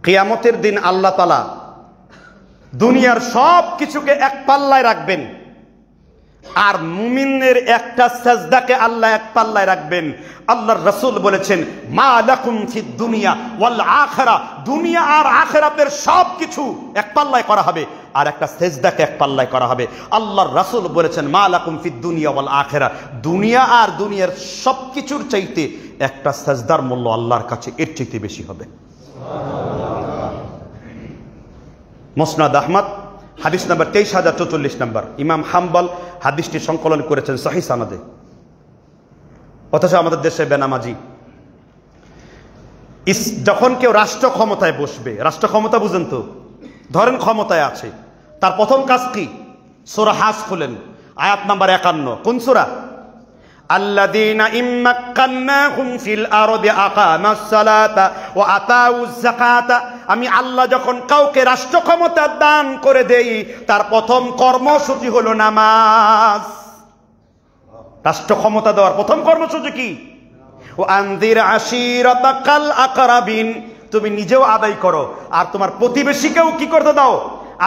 কিয়ামতের দিন আল্লাহ তালা দুনিয়ার সব কিছুকে এক পাল্লায় রাখবেন আর মুমিনের একটা সাজদাকে আল্লাহ এক পাল্লায় রাখবেন আল্লাহর রসুল বলেছেন মা লাকুম ফি দুনিয়া ওয়াল আখরা দুনিয়া আর আখেরাতের সব কিছু এক পাল্লায় করা হবে আর একটা সেজদাকে এক পাল্লায় করা হবে আল্লাহর রাসুল বলেছেন মা লাকুম ফি দুনিয়া ওয়াল আখেরা দুনিয়া আর দুনিয়ার সব কিছুর চাইতে একটা সেজদার মূল্য আল্লাহর কাছে এর চাইতে বেশি হবে মসনাদ আহমদ হাদিস নাম্বার তেইশ হাজার চৌচল্লিশ নাম্বার ইমাম হাম্বল হাদিসটি সংকলন করেছেন সাহি সানাদে অথচ আমাদের দেশে বেনামাজি যখন কেউ রাষ্ট্র ক্ষমতায় বসবে রাষ্ট্র ক্ষমতা বুঝেন তো ধরেন ক্ষমতায় আছে তার প্রথম কাজ কি সোরা হাস খুলেন আয়াত নাম্বার একান্ন কোন সোরা الذين إن مكناهم في الأرض أقاموا الصلاة وأتاوا الزكاة আমি আল্লাহ যখন কাউকে রাষ্ট্র ক্ষমতা দান করে দেই তার প্রথম কর্মসূচি হল নামাজ রাষ্ট্র ক্ষমতা দেওয়ার প্রথম কর্মসূচি কি ও আন্দির আশিরতাকাল আকারাবিন তুমি নিজেও আদায় করো আর তোমার প্রতিবেশীকেও কি করতে দাও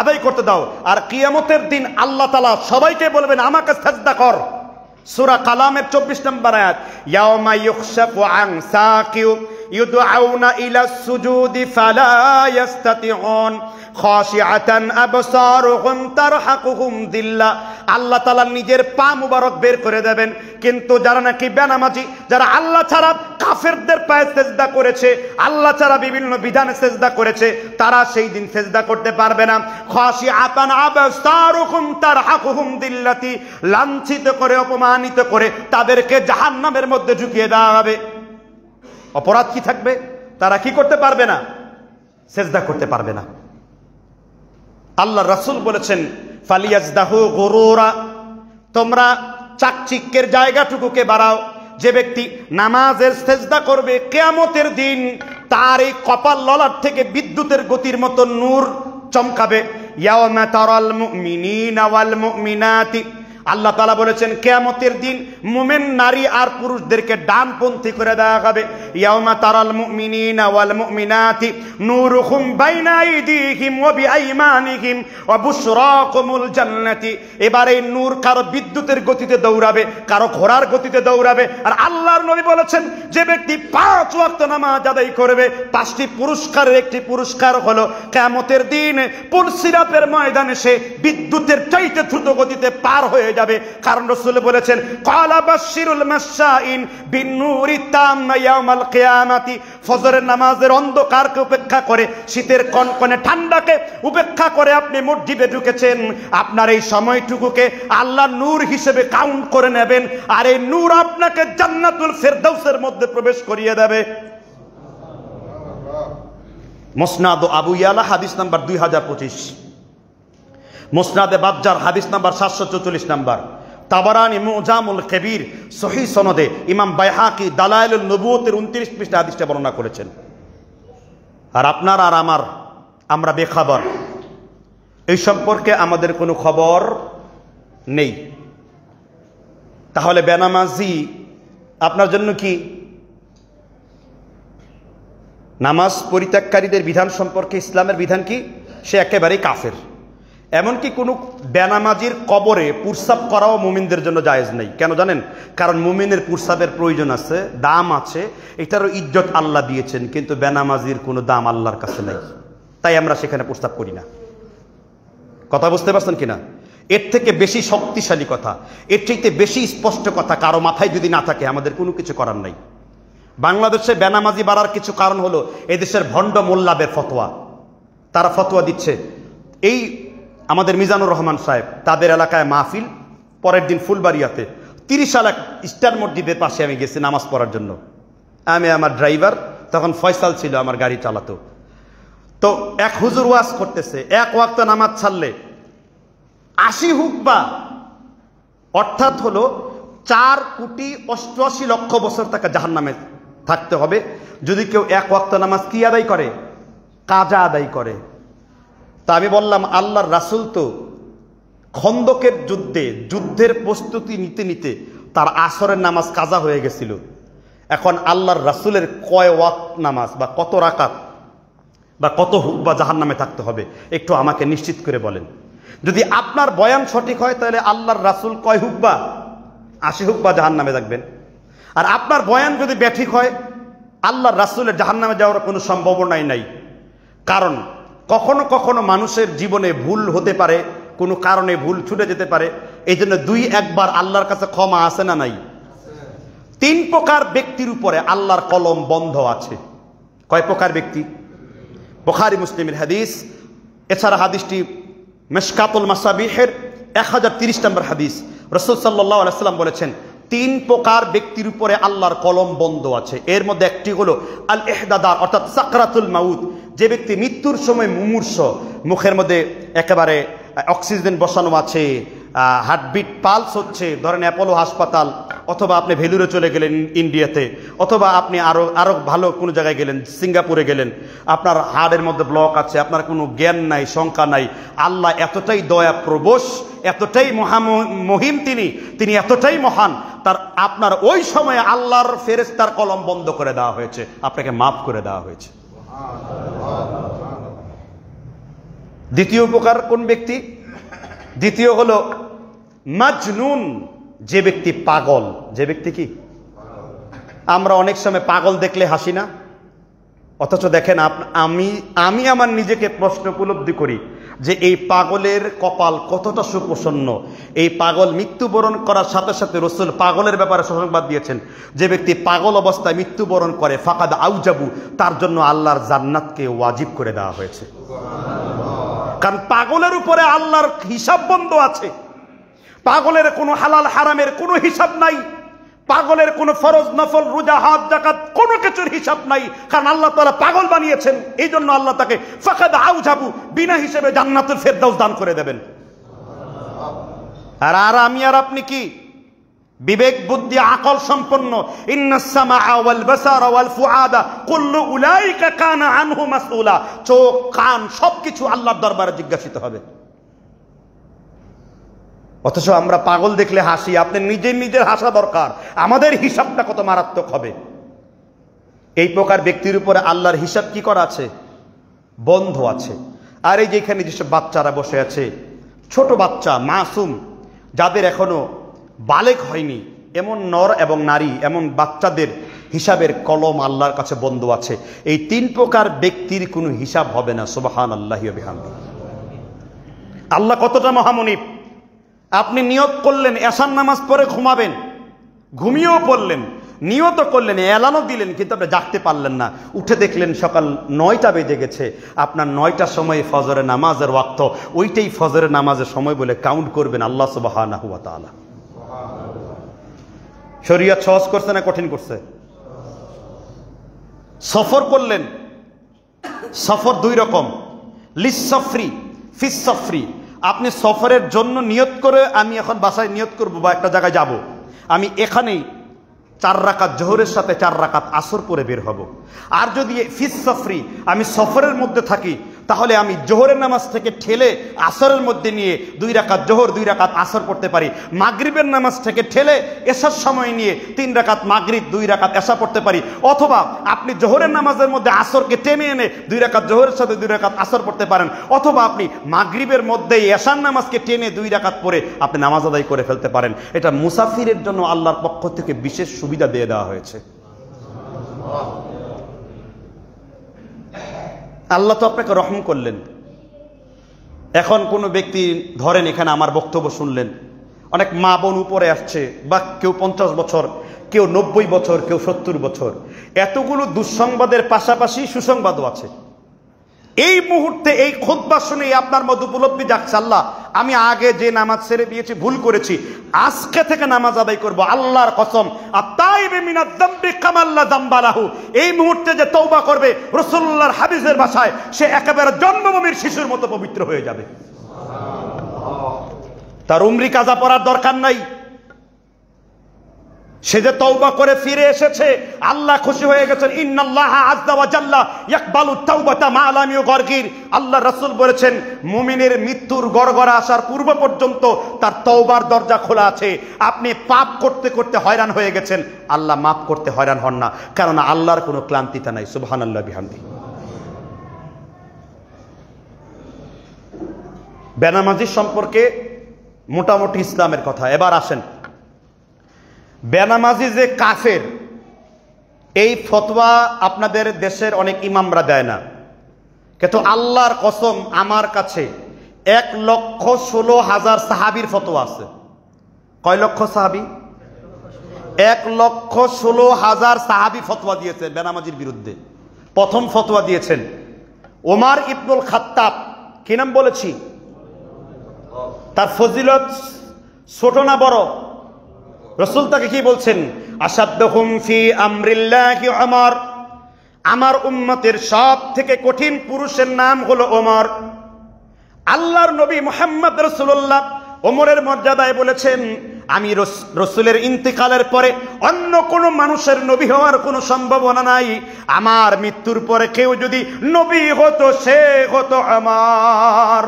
আদায় করতে দাও আর কিয়ামতের দিন আল্লাহ তালা সবাইকে বলবেন আমাকে সাজদা কর سورة قلامة 24 نمبر آيات يوم يخشف عن ساقي يدعون إلى السجود فلا يستطيعون خاشعة أبصارهم ترحقهم ذلة আল্লাহ তালা নিজের পা মুবারক বের করে দেবেন কিন্তু যারা নাকি বেনামাজি যারা আল্লাহ ছাড়া কাফেরদের পায়ে সেজদা করেছে আল্লাহ ছাড়া বিভিন্ন বিধানে সেজদা করেছে তারা সেই দিন সেজদা করতে পারবে না খাসি আতান আবস্তারুকুম তার হাকুহুম দিল্লাতি লাঞ্ছিত করে অপমানিত করে তাদেরকে জাহান্নামের মধ্যে ঢুকিয়ে দেওয়া হবে অপরাধ কি থাকবে তারা কি করতে পারবে না সেজদা করতে পারবে না আল্লাহ রাসুল বলেছেন ফালিয়াজদাহ গরুরা তোমরা চাকচিক্যের জায়গাটুকুকে বাড়াও যে ব্যক্তি নামাজের সেজদা করবে কেয়ামতের দিন তার এই কপাল ললার থেকে বিদ্যুতের গতির মতো নূর চমকাবে ইয়াও তারাল মুমিনিনা ওয়াল মুমিনাতি আল্লাহ তালা বলেছেন কেয়ামতের দিন মোমেন নারী আর পুরুষদেরকে ডানপন্থী করে দেওয়া হবে ইয়াউমা তারাল মুমিনিন ওয়াল মুমিনাতি নূরুহুম বাইনা আইদিহিম ওয়া বিআইমানিহিম ওয়া বুশরাকুমুল জান্নাতি এবার এই নূর কারো বিদ্যুতের গতিতে দৌড়াবে কারো ঘোড়ার গতিতে দৌড়াবে আর আল্লাহর নবী বলেছেন যে ব্যক্তি পাঁচ ওয়াক্ত নামাজ আদায় করবে পাঁচটি পুরস্কারের একটি পুরস্কার হলো কেয়ামতের দিন পুলসিরাপের ময়দানে সে বিদ্যুতের চাইতে দ্রুত গতিতে পার হয়ে যাবে কারণ রসুল বলেছেন নামাজের অন্ধকারকে উপেক্ষা করে শীতের কনকনে ঠান্ডাকে উপেক্ষা করে আপনি মসজিদে ঢুকেছেন আপনার এই সময়টুকুকে আল্লাহ নূর হিসেবে কাউন্ট করে নেবেন আর এই নূর আপনাকে জান্নাতুল ফেরদৌসের মধ্যে প্রবেশ করিয়ে দেবে মসনাদ আবু ইয়ালা হাদিস নাম্বার দুই হাজার পঁচিশ মুসনাদে বাবজার হাদিস নাম্বার সাতশো চৌচল্লিশ নাম্বার তাবারানি মোজামুল কেবির সহি সনদে ইমাম বাইহাকি দালায়ুল নবুয়তের উনত্রিশ পৃষ্ঠা হাদিসটা বর্ণনা করেছেন আর আপনার আর আমার আমরা বেখাবার এই সম্পর্কে আমাদের কোনো খবর নেই তাহলে বেনামাজি আপনার জন্য কি নামাজ পরিত্যাগকারীদের বিধান সম্পর্কে ইসলামের বিধান কি সে একেবারেই কাফের এমনকি কোনো বেনামাজির কবরে প্রসাব করাও মুমিনদের জন্য জায়েজ নেই কেন জানেন কারণ মুমিনের পুরসাপের প্রয়োজন আছে দাম আছে এটারও ইজ্জত আল্লাহ দিয়েছেন কিন্তু বেনামাজির কোনো দাম আল্লাহর কাছে নেই তাই আমরা সেখানে প্রস্তাব করি না কথা বুঝতে পারছেন কিনা এর থেকে বেশি শক্তিশালী কথা এর চাইতে বেশি স্পষ্ট কথা কারো মাথায় যদি না থাকে আমাদের কোনো কিছু করার নাই বাংলাদেশে বেনামাজি বাড়ার কিছু কারণ হলো এদেশের ভণ্ড মোল্লাবের ফতোয়া তারা ফতোয়া দিচ্ছে এই আমাদের মিজানুর রহমান সাহেব তাদের এলাকায় মাহফিল পরের দিন ফুলবাড়িয়াতে তিরিশ লাখ স্টার মসজিদের পাশে আমি গেছি নামাজ পড়ার জন্য আমি আমার ড্রাইভার তখন ফয়সাল ছিল আমার গাড়ি চালাতো তো এক হুজুর ওয়াজ করতেছে এক ওয়াক্ত নামাজ ছাড়লে আশি হুক বা অর্থাৎ হলো চার কোটি অষ্টআশি লক্ষ বছর তাকে জাহান নামে থাকতে হবে যদি কেউ এক ওয়াক্ত নামাজ কি আদায় করে কাজা আদায় করে তা আমি বললাম আল্লাহর রাসুল তো খন্দকের যুদ্ধে যুদ্ধের প্রস্তুতি নিতে নিতে তার আসরের নামাজ কাজা হয়ে গেছিল এখন আল্লাহর রাসুলের কয় ওয়াক নামাজ বা কত রাকাত বা কত হুক বা জাহান নামে থাকতে হবে একটু আমাকে নিশ্চিত করে বলেন যদি আপনার বয়ান সঠিক হয় তাহলে আল্লাহর রাসুল কয় হুক বা আশি হুক বা জাহান নামে থাকবেন আর আপনার বয়ান যদি ব্যাঠিক হয় আল্লাহর রাসুলের জাহান নামে যাওয়ার কোনো সম্ভাবনাই নাই কারণ কখনো কখনো মানুষের জীবনে ভুল হতে পারে কোনো কারণে ভুল ছুটে যেতে পারে এই জন্য দুই একবার আল্লাহর কাছে ক্ষমা আছে না নাই তিন প্রকার ব্যক্তির উপরে আল্লাহর কলম বন্ধ আছে কয় প্রকার ব্যক্তি বোখারি মুসলিমের হাদিস এছাড়া হাদিসটি মেসকাতুল মাসাবিহের এক হাজার তিরিশ নম্বর হাদিস রসুল সাল্লাহ আলাইসাল্লাম বলেছেন তিন প্রকার ব্যক্তির উপরে আল্লাহর কলম বন্ধ আছে এর মধ্যে একটি হলো আল এহদাদার অর্থাৎ সাকরাতুল মাউদ যে ব্যক্তি মৃত্যুর সময় মুমূর্ষ মুখের মধ্যে একেবারে অক্সিজেন বসানো আছে হার্টবিট পালস হচ্ছে ধরেন অ্যাপোলো হাসপাতাল অথবা আপনি ভেলুরে চলে গেলেন ইন্ডিয়াতে অথবা আপনি আরও আরও ভালো কোনো জায়গায় গেলেন সিঙ্গাপুরে গেলেন আপনার হাড়ের মধ্যে ব্লক আছে আপনার কোনো জ্ঞান নাই শঙ্কা নাই আল্লাহ এতটাই দয়া প্রবোশ এতটাই মহা মহিম তিনি তিনি এতটাই মহান তার আপনার ওই সময়ে আল্লাহর ফেরেস্তার কলম বন্ধ করে দেওয়া হয়েছে আপনাকে মাফ করে দেওয়া হয়েছে দ্বিতীয় উপকার কোন ব্যক্তি দ্বিতীয় হল মাজনুন যে ব্যক্তি পাগল যে ব্যক্তি কি আমরা অনেক সময় পাগল দেখলে হাসি না অথচ দেখেন আমি আমি আমার নিজেকে প্রশ্ন উপলব্ধি করি যে এই পাগলের কপাল কতটা সুপ্রসন্ন এই পাগল মৃত্যুবরণ করার সাথে সাথে রসুল পাগলের ব্যাপারে সুসংবাদ দিয়েছেন যে ব্যক্তি পাগল অবস্থায় মৃত্যুবরণ করে ফাকাদ আউজাবু তার জন্য আল্লাহর জান্নাতকে ওয়াজিব করে দেওয়া হয়েছে কারণ পাগলের উপরে আল্লাহর হিসাব বন্ধ আছে পাগলের কোনো হালাল হারামের কোনো হিসাব নাই পাগলের কোন ফরজ নফল রোজা হাত জাকাত কোন কিছুর হিসাব নাই কারণ আল্লাহ তালা পাগল বানিয়েছেন এই জন্য আল্লাহ তাকে আউ আউঝাবু বিনা হিসেবে জান্নাতুল ফেরদাউস দান করে দেবেন আর আর আমি আর আপনি কি বিবেক বুদ্ধি আকল সম্পন্ন চোখ কান সবকিছু আল্লাহর দরবারে জিজ্ঞাসিত হবে অথচ আমরা পাগল দেখলে হাসি আপনি নিজে নিজের হাসা দরকার আমাদের হিসাবটা কত মারাত্মক হবে এই প্রকার ব্যক্তির উপরে আল্লাহর হিসাব কি করা আছে বন্ধ আছে আর এই যেখানে যেসব বাচ্চারা বসে আছে ছোট বাচ্চা মাসুম যাদের এখনও বালেক হয়নি এমন নর এবং নারী এমন বাচ্চাদের হিসাবের কলম আল্লাহর কাছে বন্ধ আছে এই তিন প্রকার ব্যক্তির কোনো হিসাব হবে না সুবাহান আল্লাহ আল্লাহ কতটা মহামনিফ আপনি নিয়ত করলেন এসার নামাজ পরে ঘুমাবেন ঘুমিয়েও পড়লেন নিয়ত করলেন এলানও দিলেন কিন্তু আপনি জাগতে পারলেন না উঠে দেখলেন সকাল নয়টা বেজে গেছে আপনার নয়টার সময় ফজরের নামাজের ওয়াক্ত ওইটাই ফজরের নামাজের সময় বলে কাউন্ট করবেন আল্লাহ সুবাহ শরীয়ত সহজ করছে না কঠিন করছে সফর করলেন সফর দুই রকম লিস সফরি ফিস সফরি আপনি সফরের জন্য নিয়ত করে আমি এখন বাসায় নিয়ত করব বা একটা জায়গায় যাব। আমি এখানেই চার রাকাত জোহরের সাথে চার রাকাত আসর পরে বের হব আর যদি ফিস সফরি আমি সফরের মধ্যে থাকি তাহলে আমি জোহরের নামাজ থেকে ঠেলে আসরের মধ্যে নিয়ে দুই রাকাত জোহর দুই রাকাত আসর পড়তে পারি মাগরিবের নামাজ থেকে ঠেলে এসার সময় নিয়ে তিন রাকাত মাগরীব দুই রাকাত এসা পড়তে পারি অথবা আপনি জোহরের নামাজের মধ্যে আসরকে টেনে এনে দুই রাকাত জোহরের সাথে দুই রাকাত আসর পড়তে পারেন অথবা আপনি মাগরিবের মধ্যে এসার নামাজকে টেনে দুই রাকাত পরে আপনি নামাজ আদায় করে ফেলতে পারেন এটা মুসাফিরের জন্য আল্লাহর পক্ষ থেকে বিশেষ সুবিধা সুবিধা দিয়ে দেওয়া হয়েছে আল্লাহ তো আপনাকে রহম করলেন এখন কোনো ব্যক্তি ধরেন এখানে আমার বক্তব্য শুনলেন অনেক মা বোন উপরে আসছে বা কেউ পঞ্চাশ বছর কেউ নব্বই বছর কেউ সত্তর বছর এতগুলো দুঃসংবাদের পাশাপাশি সুসংবাদও আছে এই মুহূর্তে এই খোদবা শুনে আপনার মধ্যে উপলব্ধি যাচ্ছে আল্লাহ আমি আগে যে নামাজ ছেড়ে দিয়েছি ভুল করেছি আজকে থেকে নামাজ আদায় করব আল্লাহর কসম আর তাই কামাল্লা দাম্বালাহু এই মুহূর্তে যে তৌবা করবে রসুল্লাহর হাবিজের বাসায় সে একেবারে জন্মভূমির শিশুর মতো পবিত্র হয়ে যাবে তার উমরি কাজা পড়ার দরকার নাই সে যে তৌবা করে ফিরে এসেছে আল্লাহ খুশি হয়ে গেছেন ইন্নাল্লাহ আজ্জাল্লাহ ইয়াকবালু তাওবাতা মা আলামিউ গরগির আল্লাহ রাসূল বলেছেন মুমিনের মৃত্যুর গড়গড়া আসার পূর্ব পর্যন্ত তার তওবার দরজা খোলা আছে আপনি পাপ করতে করতে হয়রান হয়ে গেছেন আল্লাহ মাফ করতে হয়রান হন না কারণ আল্লাহর কোনো ক্লান্তিতা নাই সুবহানাল্লাহ বিহামদি বেনামাজি সম্পর্কে মোটামুটি ইসলামের কথা এবার আসেন বেনামাজি যে কাফের এই ফতোয়া আপনাদের দেশের অনেক ইমামরা দেয় না কিন্তু আল্লাহর কসম আমার কাছে এক লক্ষ ষোলো হাজার সাহাবির ফতোয়া আছে কয় লক্ষ সাহাবি এক লক্ষ ষোলো হাজার সাহাবি ফতোয়া দিয়েছে বেনামাজির বিরুদ্ধে প্রথম ফতোয়া দিয়েছেন ওমার ইবনুল খাত্তাব কি নাম বলেছি তার ফজিলত ছোট না বড় রসুল তাকে কি বলছেন ফি আমার উম্মতের সব থেকে কঠিন পুরুষের নাম হলো ওমর আল্লাহর নবী মোহাম্মদ রসুল্লাহ ওমরের মর্যাদায় বলেছেন আমি রসুলের ইন্তিকালের পরে অন্য কোনো মানুষের নবী হওয়ার কোনো সম্ভাবনা নাই আমার মৃত্যুর পরে কেউ যদি নবী হতো সে হতো আমার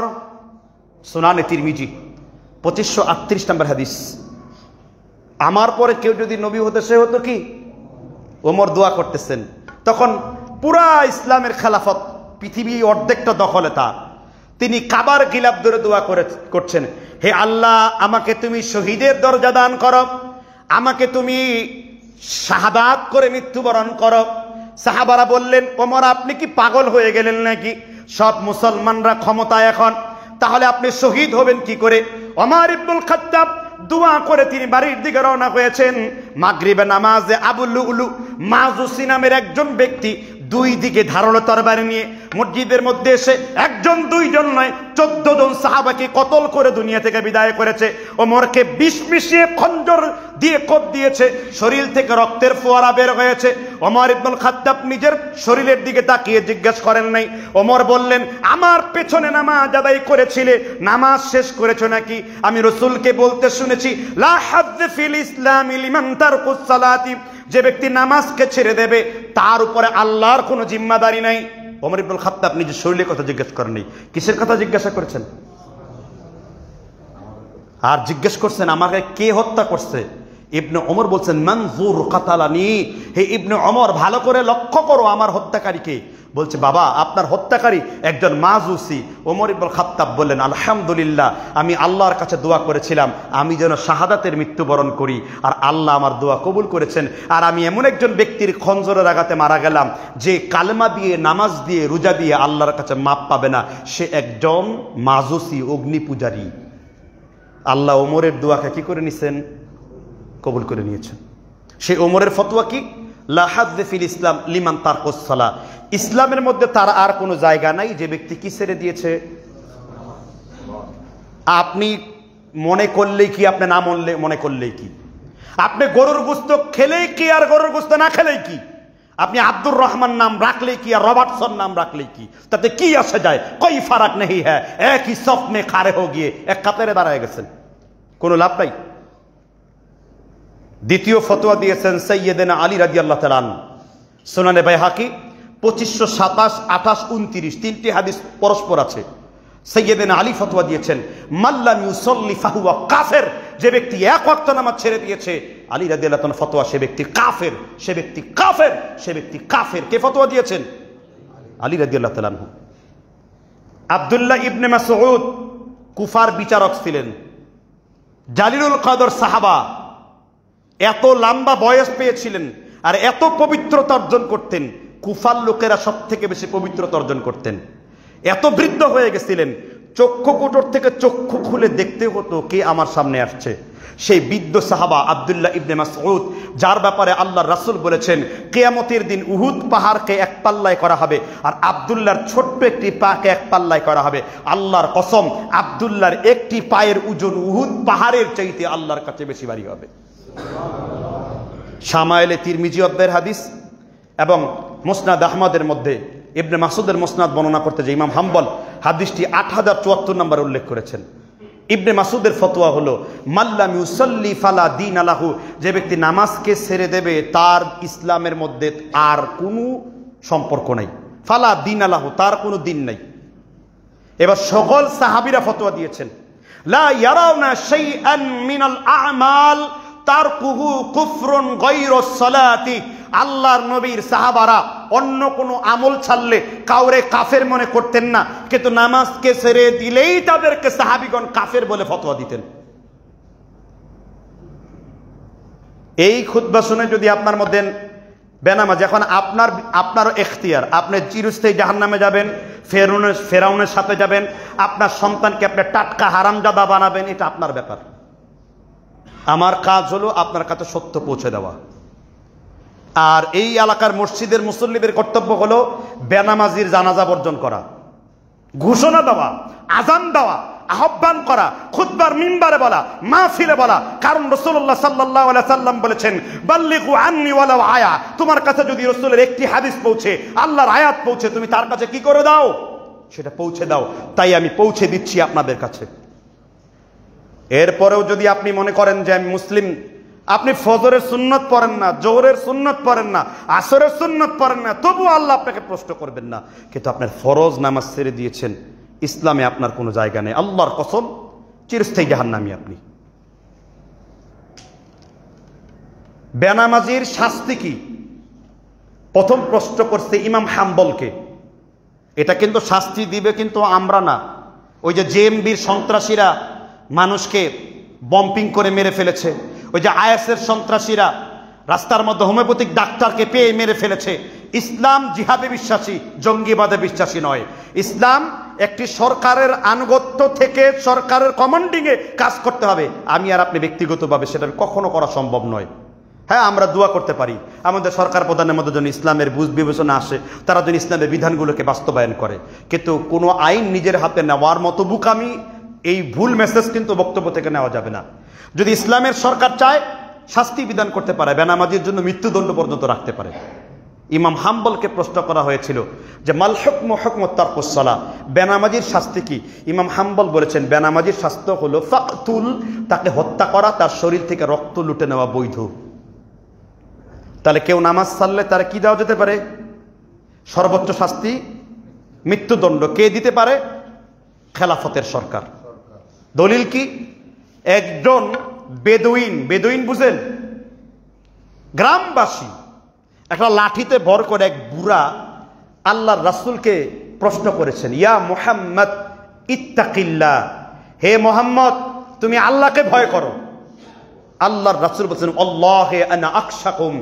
সোনানে তিরমিজি পঁচিশশো আটত্রিশ নম্বর হাদিস আমার পরে কেউ যদি নবী হতে সে হতো কি ওমর দোয়া করতেছেন তখন পুরা ইসলামের খেলাফত পৃথিবী অর্ধেকটা দখলে তা তিনি কাবার গিলাপ ধরে দোয়া করে করছেন হে আল্লাহ আমাকে তুমি শহীদের দরজা দান করো আমাকে তুমি শাহাদাত করে মৃত্যুবরণ করো সাহাবারা বললেন ওমর আপনি কি পাগল হয়ে গেলেন নাকি সব মুসলমানরা ক্ষমতায় এখন তাহলে আপনি শহীদ হবেন কি করে অমার ইবনুল খাতাব দোয়া করে তিনি বাড়ির দিকে রওনা হয়েছেন মাগরিবে নামাজে আবুল লুগলু মাজুসি নামের একজন ব্যক্তি দুই দিকে ধারণা তরবারি নিয়ে মসজিদের মধ্যে এসে একজন দুইজন নয় চোদ্দ জন সাহাবাকে কতল করে দুনিয়া থেকে বিদায় করেছে ওমরকে বিষ মিশিয়ে খঞ্জর দিয়ে কোপ দিয়েছে শরীর থেকে রক্তের ফোয়ারা বের হয়েছে ওমর ইবনুল খাদ্দাব নিজের শরীরের দিকে তাকিয়ে জিজ্ঞেস করেন নাই ওমর বললেন আমার পেছনে নামাজ আদায় করেছিলে নামাজ শেষ করেছো নাকি আমি রসুলকে বলতে শুনেছি লা ফিল ইসলাম ইলিমান তার যে ব্যক্তি নামাজকে ছেড়ে দেবে তার উপরে আল্লাহর কোনো জিম্মাদারি নাই অমর ইবুল আপনি নিজের শরীরের কথা জিজ্ঞেস করেনি কিসের কথা জিজ্ঞাসা করেছেন আর জিজ্ঞেস করছেন আমাকে কে হত্যা করছে ইবনে অমর বলছেন মানজুর কাতালানি হে ইবনে অমর ভালো করে লক্ষ্য করো আমার হত্যাকারীকে বলছে বাবা আপনার হত্যাকারী একজন মাজুসি ওমর ইবুল খাত্তাব বললেন আলহামদুলিল্লাহ আমি আল্লাহর কাছে দোয়া করেছিলাম আমি যেন শাহাদাতের মৃত্যুবরণ করি আর আল্লাহ আমার দোয়া কবুল করেছেন আর আমি এমন একজন ব্যক্তির খঞ্জরের আগাতে মারা গেলাম যে কালমা দিয়ে নামাজ দিয়ে রোজা দিয়ে আল্লাহর কাছে মাপ পাবে না সে একজন মাজুসি অগ্নি পূজারী আল্লাহ ওমরের দোয়াকে কি করে নিছেন কবুল করে নিয়েছেন সেই ওমরের ফতোয়া কি লাহাজফিল ইসলাম লিমান তার কোসালা ইসলামের মধ্যে তার আর কোনো জায়গা নাই যে ব্যক্তি কি ছেড়ে দিয়েছে আপনি মনে করলেই কি আপনি না মনলে মনে করলেই কি আপনি গরুর গুস্ত খেলেই কি আর গরুর গুস্ত না খেলেই কি আপনি আব্দুর রহমান নাম রাখলে কি আর রবার্টসন নাম রাখলে কি তাতে কি আসে যায় কই ফারাক নেই হ্যাঁ একই সফ মে খারে হো গিয়ে এক কাতারে দাঁড়ায় গেছেন কোনো লাভ নাই দ্বিতীয় ফতোয়া দিয়েছেন সৈয়দেনা আলী রাজি আল্লাহ তালান সোনানে বাই হাকি পঁচিশশো সাতাশ আঠাশ উনত্রিশ তিনটি হাদিস পরস্পর আছে সৈয়দেন আলী ফতোয়া দিয়েছেন মাল্লা ইউসল্লি ফাহুয়া কাফের যে ব্যক্তি এক অক্ত নামাজ ছেড়ে দিয়েছে আলী রাজি আল্লাহ ফতোয়া সে ব্যক্তি কাফের সে ব্যক্তি কাফের সে ব্যক্তি কাফের কে ফতোয়া দিয়েছেন আলী রাজি আল্লাহ তালানহু আবদুল্লাহ ইবনে মাসুদ কুফার বিচারক ছিলেন জালিরুল কাদর সাহাবা এত লম্বা বয়স পেয়েছিলেন আর এত পবিত্রতা অর্জন করতেন কুফার লোকেরা সব থেকে বেশি পবিত্রতা অর্জন করতেন এত বৃদ্ধ হয়ে গেছিলেন চক্ষু কোটর থেকে চক্ষু খুলে দেখতে হতো কে আমার সামনে আসছে সেই বিদ্য সাহাবা আবদুল্লাহ ইবনে মাসউদ যার ব্যাপারে আল্লাহ রাসুল বলেছেন কেয়ামতের দিন উহুদ পাহাড়কে এক পাল্লায় করা হবে আর আবদুল্লার ছোট্ট একটি পাকে এক পাল্লায় করা হবে আল্লাহর কসম আবদুল্লার একটি পায়ের উজন উহুদ পাহাড়ের চাইতে আল্লাহর কাছে বেশি বাড়ি হবে শামায়েলে তিরমিজি অব্দের হাদিস এবং মোসনাদ আহমদের মধ্যে ইবনে মাসুদের মোসনাদ বর্ণনা করতে যে ইমাম হাম্বল হাদিসটি আট হাজার চুয়াত্তর নম্বর উল্লেখ করেছেন ইবনে মাসুদের ফতোয়া হলো মাল্লা মিউসল্লি ফালা দিন আলাহু যে ব্যক্তি নামাজকে ছেড়ে দেবে তার ইসলামের মধ্যে আর কোনো সম্পর্ক নাই ফালা দিন আলাহু তার কোনো দিন নেই এবার সকল সাহাবিরা ফতোয়া দিয়েছেন লা ইয়ারাউনা শাইআন মিনাল আমাল তার কুহু কুফরুন গৈরসলাতি আল্লাহর নবীর সাহাবারা অন্য কোনো আমল ছাড়লে কাউরে কাফের মনে করতেন না কিন্তু নামাজকে সেরে দিলেই তাদেরকে সাহাবিগণ কাফের বলে ফতোয়া দিতেন এই খুদ্া শুনে যদি আপনার মধ্যে বেনামাজ এখন আপনার আপনারও এখতিয়ার আপনি চিরস্থায়ী জাহান নামে যাবেন ফেরুনের ফেরাউনের সাথে যাবেন আপনার সন্তানকে আপনি টাটকা হারামজাদা বানাবেন এটা আপনার ব্যাপার আমার কাজ হলো আপনার কাছে সত্য পৌঁছে দেওয়া আর এই এলাকার মসজিদের মুসল্লিদের কর্তব্য হলো বেনামাজির জানাজা বর্জন করা ঘোষণা দেওয়া আজান দেওয়া আহ্বান করা খুদ্বার মিম্বারে বলা মা ফিরে বলা কারণ রসুল্লাহ সাল্লাহ সাল্লাম বলেছেন বাল্লিকু আন্নি ওয়ালা আয়া তোমার কাছে যদি রসুলের একটি হাদিস পৌঁছে আল্লাহর আয়াত পৌঁছে তুমি তার কাছে কি করে দাও সেটা পৌঁছে দাও তাই আমি পৌঁছে দিচ্ছি আপনাদের কাছে এরপরেও যদি আপনি মনে করেন যে আমি মুসলিম আপনি ফজরের সুন্নত পড়েন না জোহরের সুন্নত পড়েন না আসরের সুন্নত পড়েন না তবুও আল্লাহ আপনাকে প্রশ্ন করবেন না কিন্তু আপনার ফরজ নামাজ ছেড়ে দিয়েছেন ইসলামে আপনার কোনো জায়গা নেই আল্লাহর কসম চিরস্থায়ী জাহান্নামি আপনি বেনামাজির শাস্তি কি প্রথম প্রশ্ন করছে ইমাম হাম্বলকে এটা কিন্তু শাস্তি দিবে কিন্তু আমরা না ওই যে জেএমবির সন্ত্রাসীরা মানুষকে বম্পিং করে মেরে ফেলেছে ওই যে আয়াসের সন্ত্রাসীরা রাস্তার মধ্যে হোমিওপ্যাথিক ডাক্তারকে পেয়ে মেরে ফেলেছে ইসলাম জিহাদে বিশ্বাসী জঙ্গিবাদে বিশ্বাসী নয় ইসলাম একটি সরকারের আনুগত্য থেকে সরকারের কমান্ডিংয়ে কাজ করতে হবে আমি আর আপনি ব্যক্তিগতভাবে সেটা কখনো করা সম্ভব নয় হ্যাঁ আমরা দোয়া করতে পারি আমাদের সরকার প্রধানের মধ্যে যেন ইসলামের বুঝ বিবেচনা আসে তারা যেন ইসলামের বিধানগুলোকে বাস্তবায়ন করে কিন্তু কোনো আইন নিজের হাতে নেওয়ার মতো বুকামি এই ভুল মেসেজ কিন্তু বক্তব্য থেকে নেওয়া যাবে না যদি ইসলামের সরকার চায় শাস্তি বিধান করতে পারে বেনামাজির জন্য মৃত্যুদণ্ড পর্যন্ত রাখতে পারে ইমাম হাম্বলকে প্রশ্ন করা হয়েছিল যে মালহক মহক কোসলা বেনামাজির শাস্তি কি ইমাম হাম্বল বলেছেন বেনামাজির শাস্তি হল ফাকতুল তাকে হত্যা করা তার শরীর থেকে রক্ত লুটে নেওয়া বৈধ তাহলে কেউ নামাজ সারলে তার কি দেওয়া যেতে পারে সর্বোচ্চ শাস্তি মৃত্যুদণ্ড কে দিতে পারে খেলাফতের সরকার দলিল কি একজন বেদুইন বেদুইন বুঝেন গ্রামবাসী একটা লাঠিতে ভর করে এক বুড়া আল্লাহ রাসুলকে প্রশ্ন করেছেন ইয়া মোহাম্মদ ইত্তাকিল্লা হে মোহাম্মদ তুমি আল্লাহকে ভয় করো আল্লাহর রাসুল বলছেন আল্লাহ আনা আকশাকুম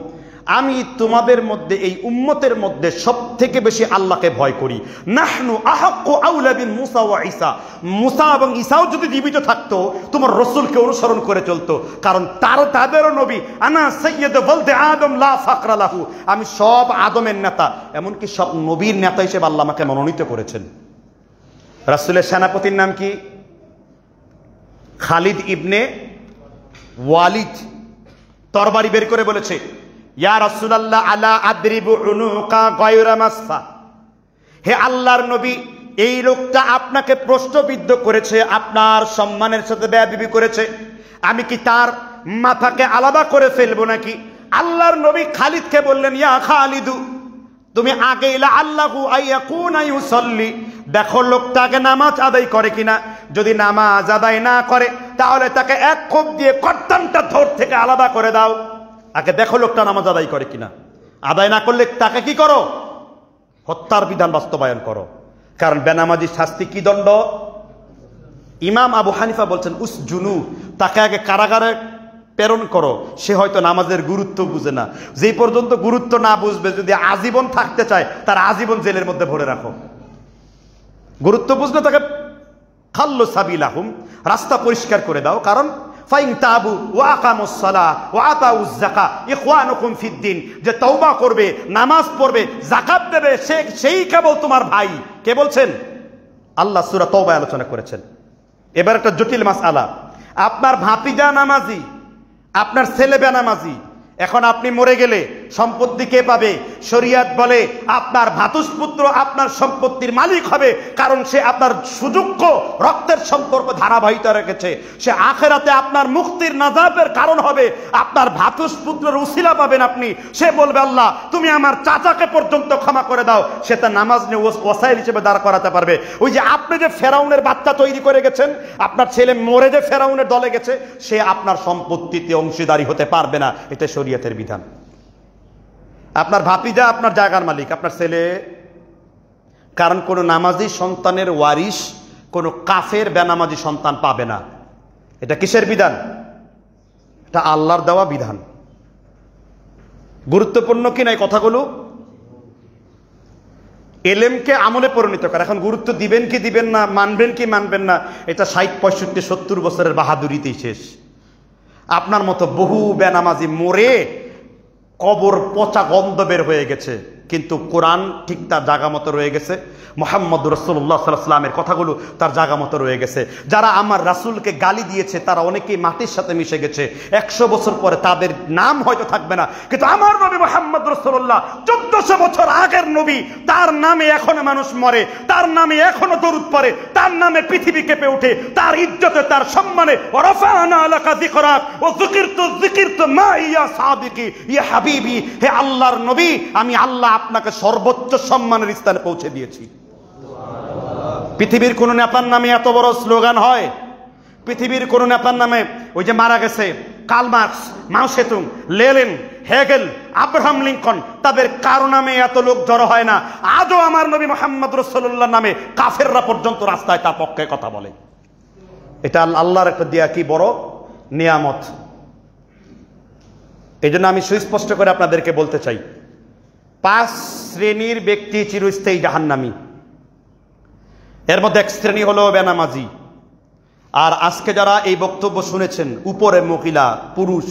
আমি তোমাদের মধ্যে এই উম্মতের মধ্যে সব থেকে বেশি আল্লাহকে ভয় করি নাহনু আহকিন মুসা ও ঈসা মুসা এবং ঈসাও যদি জীবিত থাকতো তোমার রসুলকে অনুসরণ করে চলতো কারণ তার তাদেরও নবী আনা সৈয়দ বলতে আদম লা ফাকরা লাহু আমি সব আদমের নেতা এমনকি সব নবীর নেতা হিসেবে আল্লাহ আমাকে মনোনীত করেছেন রাসুলের সেনাপতির নাম কি খালিদ ইবনে ওয়ালিদ তরবারি বের করে বলেছে ইয়া রসুলাল্লাহ আলা আদ্রিবু উনুকা গয়রা মাসফা হে আল্লাহর নবী এই লোকটা আপনাকে প্রশ্নবিদ্ধ করেছে আপনার সম্মানের সাথে ব্যয়বিবি করেছে আমি কি তার মাথাকে আলাদা করে ফেলবো নাকি আল্লাহর নবী খালিদকে বললেন ইয়া খালিদু তুমি আগে এলা আল্লাহু আইয়া কুন আইউ সল্লি দেখো লোকটা আগে নামাজ আদায় করে কিনা যদি নামাজ আদায় না করে তাহলে তাকে এক খোপ দিয়ে কর্তানটা ধর থেকে আলাদা করে দাও আগে দেখো লোকটা নামাজ আদায় করে কিনা আদায় না করলে তাকে কি করো হত্যার বিধান বাস্তবায়ন করো কারণ বেনামাজির শাস্তি কি দণ্ড ইমাম আবু হানিফা বলছেন উস জুনু তাকে আগে কারাগারে প্রেরণ করো সে হয়তো নামাজের গুরুত্ব বুঝে না যেই পর্যন্ত গুরুত্ব না বুঝবে যদি আজীবন থাকতে চায় তার আজীবন জেলের মধ্যে ভরে রাখো গুরুত্ব বুঝলে তাকে খাল্লো সাবিল আহম রাস্তা পরিষ্কার করে দাও কারণ ফাইন তাবু ওয়াকামুসলা ওয়াতাউজ্জাকা ইকওয়ানুকুম ফিদ্দিন যে তওবা করবে নামাজ পড়বে জাকাত দেবে সে সেই কেবল তোমার ভাই কে বলছেন আল্লাহ সুরা তওবা আলোচনা করেছেন এবার একটা জটিল মাস আলা আপনার ভাতিজা নামাজি আপনার ছেলে বেনামাজি এখন আপনি মরে গেলে সম্পত্তি কে পাবে শরিয়াত বলে আপনার পুত্র আপনার সম্পত্তির মালিক হবে কারণ সে আপনার সুযোগ্য রক্তের সম্পর্ক ধারাবাহিত রেখেছে সে আখেরাতে আপনার মুক্তির নাজাবের কারণ হবে আপনার ভাতুষপুত্রের উশিলা পাবেন আপনি সে বলবে আল্লাহ তুমি আমার চাচাকে পর্যন্ত ক্ষমা করে দাও সে তার নামাজ নিয়ে ওসাইল হিসেবে দাঁড় করাতে পারবে ওই যে আপনি যে ফেরাউনের বাচ্চা তৈরি করে গেছেন আপনার ছেলে মরে যে ফেরাউনের দলে গেছে সে আপনার সম্পত্তিতে অংশীদারি হতে পারবে না এটা শরিয়াতের বিধান আপনার ভাপিজা আপনার জায়গার মালিক আপনার ছেলে কারণ কোনো নামাজি সন্তানের ওয়ারিস কোনো কাফের বেনামাজি সন্তান পাবে না এটা কিসের বিধান এটা আল্লাহর দেওয়া বিধান গুরুত্বপূর্ণ কি নাই কথাগুলো এলেমকে আমলে পরিণত করে এখন গুরুত্ব দিবেন কি দিবেন না মানবেন কি মানবেন না এটা ষাট পঁয়ষট্টি সত্তর বছরের বাহাদুরিতেই শেষ আপনার মতো বহু বেনামাজি মরে কবর পচা গন্ধ বের হয়ে গেছে কিন্তু কোরআন ঠিক তার জাগা মতো রয়ে গেছে মোহাম্মদ রসুল্লাহ সাল্লামের কথাগুলো তার জাগা মতো রয়ে গেছে যারা আমার রাসুলকে গালি দিয়েছে তারা অনেকেই মাটির সাথে মিশে গেছে একশো বছর পরে তাদের নাম হয়তো থাকবে না কিন্তু আমার নবী মোহাম্মদ রসুল্লাহ চোদ্দশো বছর আগের নবী তার নামে এখনো মানুষ মরে তার নামে এখনো দরুদ পরে তার নামে পৃথিবী কেঁপে উঠে তার ইজ্জতে তার সম্মানে হে আল্লাহর নবী আমি আল্লাহ আপনাকে সর্বোচ্চ সম্মানের স্থানে পৌঁছে দিয়েছি পৃথিবীর কোনো নেতার নামে এত বড় স্লোগান হয় পৃথিবীর কোনো নেতার নামে ওই যে মারা গেছে Karl Marx Mao Tse Tung Lenin Hegel Abraham Lincoln তাদের কারো নামে এত লোক জড়ো হয় না আজও আমার নবী মোহাম্মদ রসল্লাহ নামে কাফেররা পর্যন্ত রাস্তায় তার পক্ষে কথা বলে এটা আল্লাহর একটা দেয়া কি বড় নিয়ামত এই জন্য আমি সুস্পষ্ট করে আপনাদেরকে বলতে চাই পাঁচ শ্রেণীর ব্যক্তি চিরস্থায়ী জাহান্নামি এর মধ্যে এক শ্রেণী হলো বেনামাজি আর আজকে যারা এই বক্তব্য শুনেছেন উপরে মহিলা পুরুষ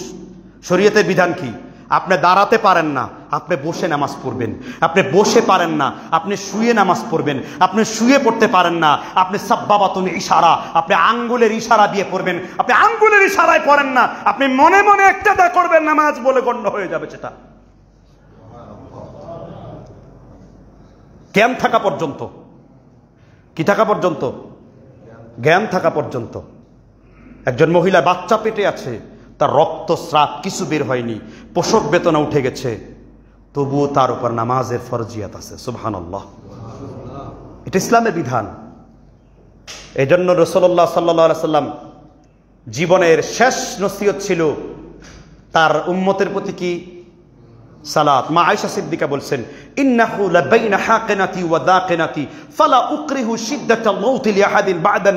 শরীয়তের বিধান কি আপনি দাঁড়াতে পারেন না আপনি বসে নামাজ পড়বেন আপনি বসে পারেন না আপনি শুয়ে নামাজ পড়বেন আপনি শুয়ে পড়তে পারেন না আপনি সাব্বাবাতুন ইশারা আপনি আঙ্গুলের ইশারা দিয়ে পড়বেন আপনি আঙ্গুলের ইশারায় পড়েন না আপনি মনে মনে একটা দা করবেন নামাজ বলে গণ্য হয়ে যাবে সেটা জ্ঞান থাকা পর্যন্ত কি থাকা পর্যন্ত জ্ঞান থাকা পর্যন্ত একজন মহিলা বাচ্চা পেটে আছে তার রক্ত স্রাপ কিছু বের হয়নি পোষক বেতনা উঠে গেছে তবুও তার উপর নামাজের ফরজিয়াত আছে সুবহান আল্লাহ এটা ইসলামের বিধান এই জন্য রসল্লাহ সাল্লা সাল্লাম জীবনের শেষ নসিহত ছিল তার উম্মতের প্রতি কি সালাত মা আয়সা সিদ্দিকা বলছেন ইন্নাহু লাবাইনা হাকিনাতি ওয়া ফালা উকরিহু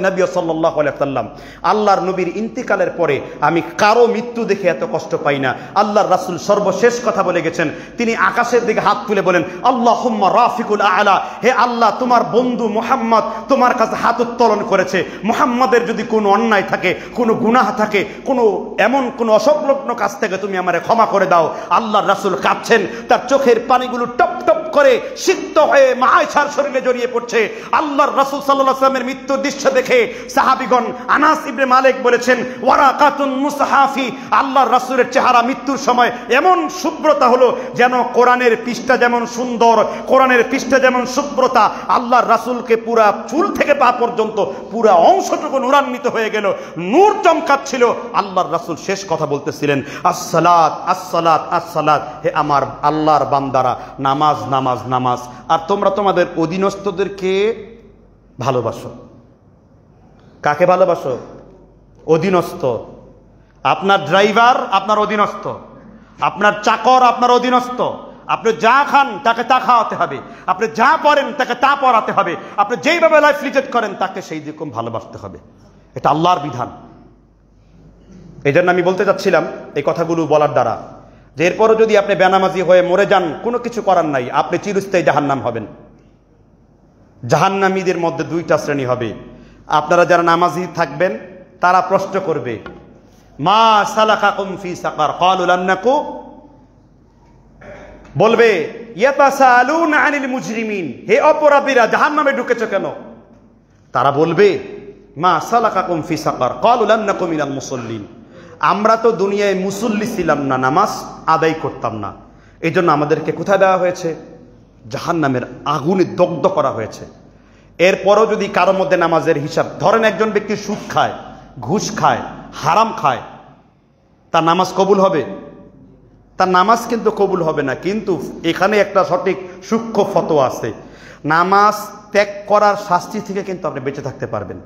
নবী সাল্লাল্লাহু আলাইহি সাল্লাম আল্লাহর নবীর ইন্তিকালের পরে আমি কারো মৃত্যু দেখে এত কষ্ট পাই না আল্লাহর রাসূল সর্বশেষ কথা বলে গেছেন তিনি আকাশের দিকে হাত তুলে বলেন আল্লাহুম্মা রাফিকুল আলা হে আল্লাহ তোমার বন্ধু মুহাম্মদ তোমার কাছে হাত উত্তোলন করেছে মুহাম্মাদের যদি কোনো অন্যায় থাকে কোনো গুনাহ থাকে কোনো এমন কোনো অসংলগ্ন কাজ থেকে তুমি আমারে ক্ষমা করে দাও আল্লাহর রাসূল কাঁদছেন তার চোখের পানিগুলো টপ টপ করে সিদ্ধ হয়ে মায়েশার শরীরে জড়িয়ে পড়ছে আল্লাহর রাসুল সাল্লাহ সাল্লামের মৃত্যুর দৃশ্য দেখে সাহাবিগণ আনাস ইবনে মালিক বলেছেন ওয়ারা কাতুন মুসাহাফি আল্লাহর রাসুলের চেহারা মৃত্যুর সময় এমন শুভ্রতা হলো যেন কোরআনের পৃষ্ঠা যেমন সুন্দর কোরআনের পৃষ্ঠা যেমন শুভ্রতা আল্লাহর রাসুলকে পুরা চুল থেকে পা পর্যন্ত পুরা অংশটুকু নুরান্বিত হয়ে গেল নূর চমকাচ্ছিল আল্লাহর রাসুল শেষ কথা বলতেছিলেন আসসালাত আসসালাত আসসালাত হে আমার আল্লাহর বান্দারা নামাজ নামাজ নামাজ আর তোমরা তোমাদের অধীনস্থদেরকে ভালোবাসো কাকে ভালোবাসো অধীনস্থ আপনার ড্রাইভার আপনার অধীনস্থ আপনার চাকর আপনার অধীনস্থ আপনি যা খান তাকে তা খাওয়াতে হবে আপনি যা পড়েন তাকে তা পড়াতে হবে আপনি যেইভাবে লাইফ রিজেক্ট করেন তাকে সেই রকম ভালোবাসতে হবে এটা আল্লাহর বিধান এই আমি বলতে চাচ্ছিলাম এই কথাগুলো বলার দ্বারা এরপরও যদি আপনি বেনামাজি হয়ে মরে যান কোনো কিছু করার নাই আপনি চিরস্থায়ী জাহান্নাম হবেন জাহান্নামীদের মধ্যে দুইটা শ্রেণী হবে আপনারা যারা নামাজি থাকবেন তারা প্রশ্ন করবে মা সালাকা কুমফি সাকার কলুলান্নাকু বলবে আনিল মুজরিমিন হে অপরাধীরা জাহান নামে ঢুকেছ কেন তারা বলবে মা সালাকা কুমফি সাকার কলুলান্নাকু মিনাল মুসল্লিন আমরা তো দুনিয়ায় মুসল্লি ছিলাম না নামাজ আদায় করতাম না এই জন্য আমাদেরকে কোথায় দেওয়া হয়েছে জাহান নামের আগুনে দগ্ধ করা হয়েছে এরপরও যদি কারো মধ্যে নামাজের হিসাব ধরেন একজন ব্যক্তি সুখ খায় ঘুষ খায় হারাম খায় তার নামাজ কবুল হবে তার নামাজ কিন্তু কবুল হবে না কিন্তু এখানে একটা সঠিক সূক্ষ্ম ফতো আছে নামাজ ত্যাগ করার শাস্তি থেকে কিন্তু আপনি বেঁচে থাকতে পারবেন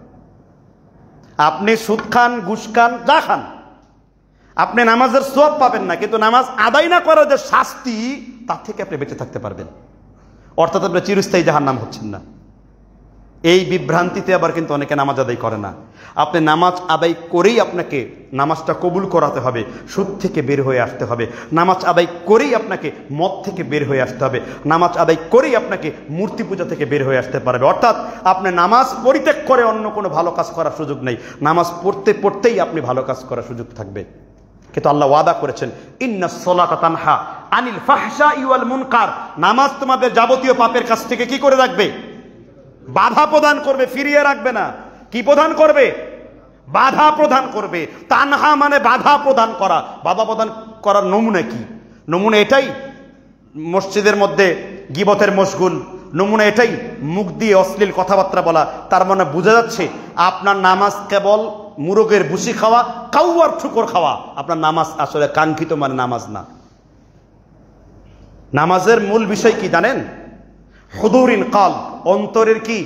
আপনি সুদ খান ঘুষ খান যা খান আপনি নামাজের সব পাবেন না কিন্তু নামাজ আদায় না করার যে শাস্তি তার থেকে আপনি বেঁচে থাকতে পারবেন অর্থাৎ আপনি চিরস্থায়ী যাহার নাম হচ্ছেন না এই বিভ্রান্তিতে আবার কিন্তু অনেকে নামাজ আদায় করে না আপনি নামাজ আদায় করেই আপনাকে নামাজটা কবুল করাতে হবে সুদ থেকে বের হয়ে আসতে হবে নামাজ আদায় করেই আপনাকে মদ থেকে বের হয়ে আসতে হবে নামাজ আদায় করেই আপনাকে মূর্তি পূজা থেকে বের হয়ে আসতে পারবে অর্থাৎ আপনি নামাজ পরিত্যাগ করে অন্য কোনো ভালো কাজ করার সুযোগ নেই নামাজ পড়তে পড়তেই আপনি ভালো কাজ করার সুযোগ থাকবে কিন্তু আল্লাহ ওয়াদা করেছেন ইন্নাসলাতানহা আনিল ফাহসা ইউয়াল মুনকার নামাজ তোমাদের যাবতীয় পাপের কাছ থেকে কি করে রাখবে বাধা প্রদান করবে ফিরিয়ে রাখবে না কি প্রদান করবে বাধা প্রদান করবে তানহা মানে বাধা প্রদান করা বাধা প্রদান করার নমুনা কি নমুনা এটাই মসজিদের মধ্যে গিবতের মশগুল নমুনা এটাই মুখ দিয়ে অশ্লীল কথাবার্তা বলা তার মানে বোঝা যাচ্ছে আপনার নামাজ কেবল মুরগের ভুসি খাওয়া কাউয়ার ঠুকর খাওয়া আপনার নামাজ আসলে কাঙ্ক্ষিত মানে নামাজ না নামাজের মূল বিষয় কি জানেন হুদুরিন কাল অন্তরের কি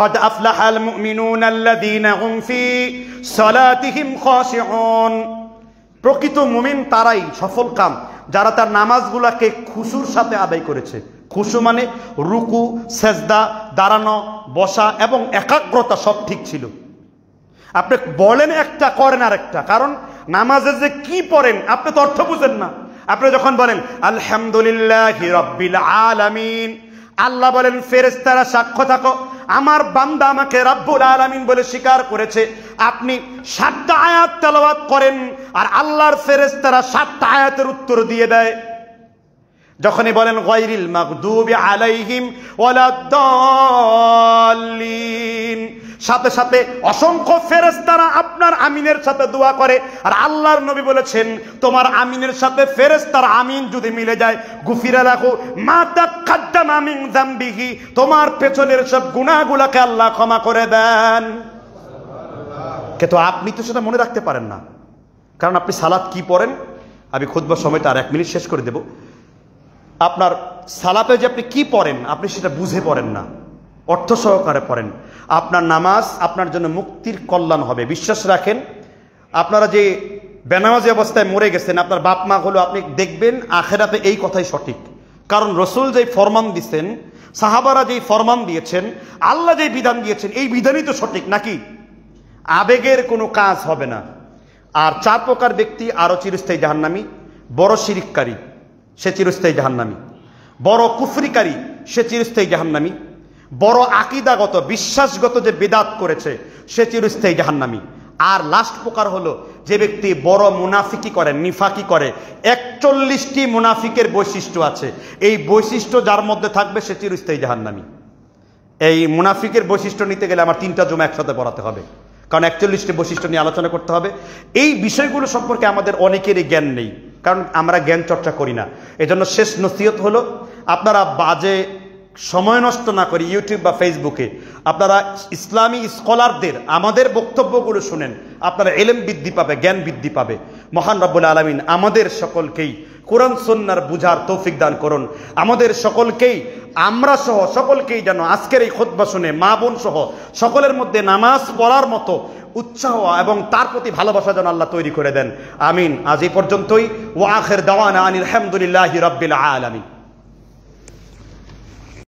قد أفلح المؤمنون الذين هم في صلاتهم خاشعون প্রকৃত মুমিন তারাই সফল কাম যারা তার নামাজগুলাকে খুশুর সাথে আদায় করেছে খুশু মানে রুকু সেজদা দাঁড়ানো বসা এবং একাগ্রতা সব ঠিক ছিল আপনি বলেন একটা করেন আর একটা কারণ নামাজে যে কি পড়েন আপনি তো অর্থ বুঝেন না আপনি যখন বলেন আলহামদুলিল্লাহ আলামিন আল্লাহ বলেন ফেরেস্তারা সাক্ষ্য থাকো আমার বান্দা আমাকে রাব্বুল আলামিন বলে স্বীকার করেছে আপনি সাতটা আয়াত তেলাওয়াত করেন আর আল্লাহর ফেরেস্তারা সাতটা আয়াতের উত্তর দিয়ে দেয় যখনই বলেন গৈরিল মাকদুব আলাইহিম ওয়ালাদ্দাল্লিন সাথে সাথে অসংখ্য ফেরেস্তারা আপনার আমিনের সাথে দোয়া করে আর আল্লাহর নবী বলেছেন তোমার আমিনের সাথে ফেরেস্তার আমিন যদি মিলে যায় গুফিরা রাখো মাদাম আমিন জাম্বিহি তোমার পেছনের সব গুণাগুলাকে আল্লাহ ক্ষমা করে দেন কিন্তু আপনি তো সেটা মনে রাখতে পারেন না কারণ আপনি সালাদ কি পড়েন আমি খুদবার সময়টা আর এক মিনিট শেষ করে দেব আপনার সালাপে যে আপনি কি পড়েন আপনি সেটা বুঝে পড়েন না অর্থ সহকারে পড়েন আপনার নামাজ আপনার জন্য মুক্তির কল্যাণ হবে বিশ্বাস রাখেন আপনারা যে বেনামাজি অবস্থায় মরে গেছেন আপনার বাপ মা হলো আপনি দেখবেন আখেরাতে এই কথাই সঠিক কারণ রসুল যেই ফরমান দিচ্ছেন সাহাবারা যেই ফরমান দিয়েছেন আল্লাহ যেই বিধান দিয়েছেন এই বিধানই তো সঠিক নাকি আবেগের কোনো কাজ হবে না আর চার প্রকার ব্যক্তি আরও চিরস্থায়ী জাহান্নামি বড় শিরিককারী সে চিরস্থায়ী জাহান্নামি বড় কুফরিকারী সে চিরস্থায়ী জাহান্নামী বড় আকিদাগত বিশ্বাসগত যে বিদাত করেছে সে চিরস্থায়ী জাহান্নামি আর লাস্ট প্রকার হলো যে ব্যক্তি বড় মুনাফিকি করে নিফাকি করে একচল্লিশটি মুনাফিকের বৈশিষ্ট্য আছে এই বৈশিষ্ট্য যার মধ্যে থাকবে সে চিরস্থায়ী জাহান্নামি এই মুনাফিকের বৈশিষ্ট্য নিতে গেলে আমার তিনটা জমা একসাথে পড়াতে হবে কারণ একচল্লিশটি বৈশিষ্ট্য নিয়ে আলোচনা করতে হবে এই বিষয়গুলো সম্পর্কে আমাদের অনেকেরই জ্ঞান নেই কারণ আমরা জ্ঞান চর্চা করি না এজন্য শেষ নসিহত হলো আপনারা বাজে সময় নষ্ট না করি ইউটিউব বা ফেসবুকে আপনারা ইসলামী স্কলারদের আমাদের বক্তব্যগুলো শুনেন আপনারা এলেম বৃদ্ধি পাবে জ্ঞান বৃদ্ধি পাবে মহান রব্বুল আলমিন আমাদের সকলকেই কোরআন সন্ন্যার বুঝার তৌফিক দান করুন আমাদের সকলকেই আমরা সহ সকলকেই যেন আজকের এই খোদবা শুনে মা বোন সহ সকলের মধ্যে নামাজ পড়ার মতো উৎসাহ এবং তার প্রতি ভালোবাসা যেন আল্লাহ তৈরি করে দেন আমিন আজ এই পর্যন্তই ও আখের দাওয়ান আনিল আলহামদুলিল্লাহ রব্বিল আলমিন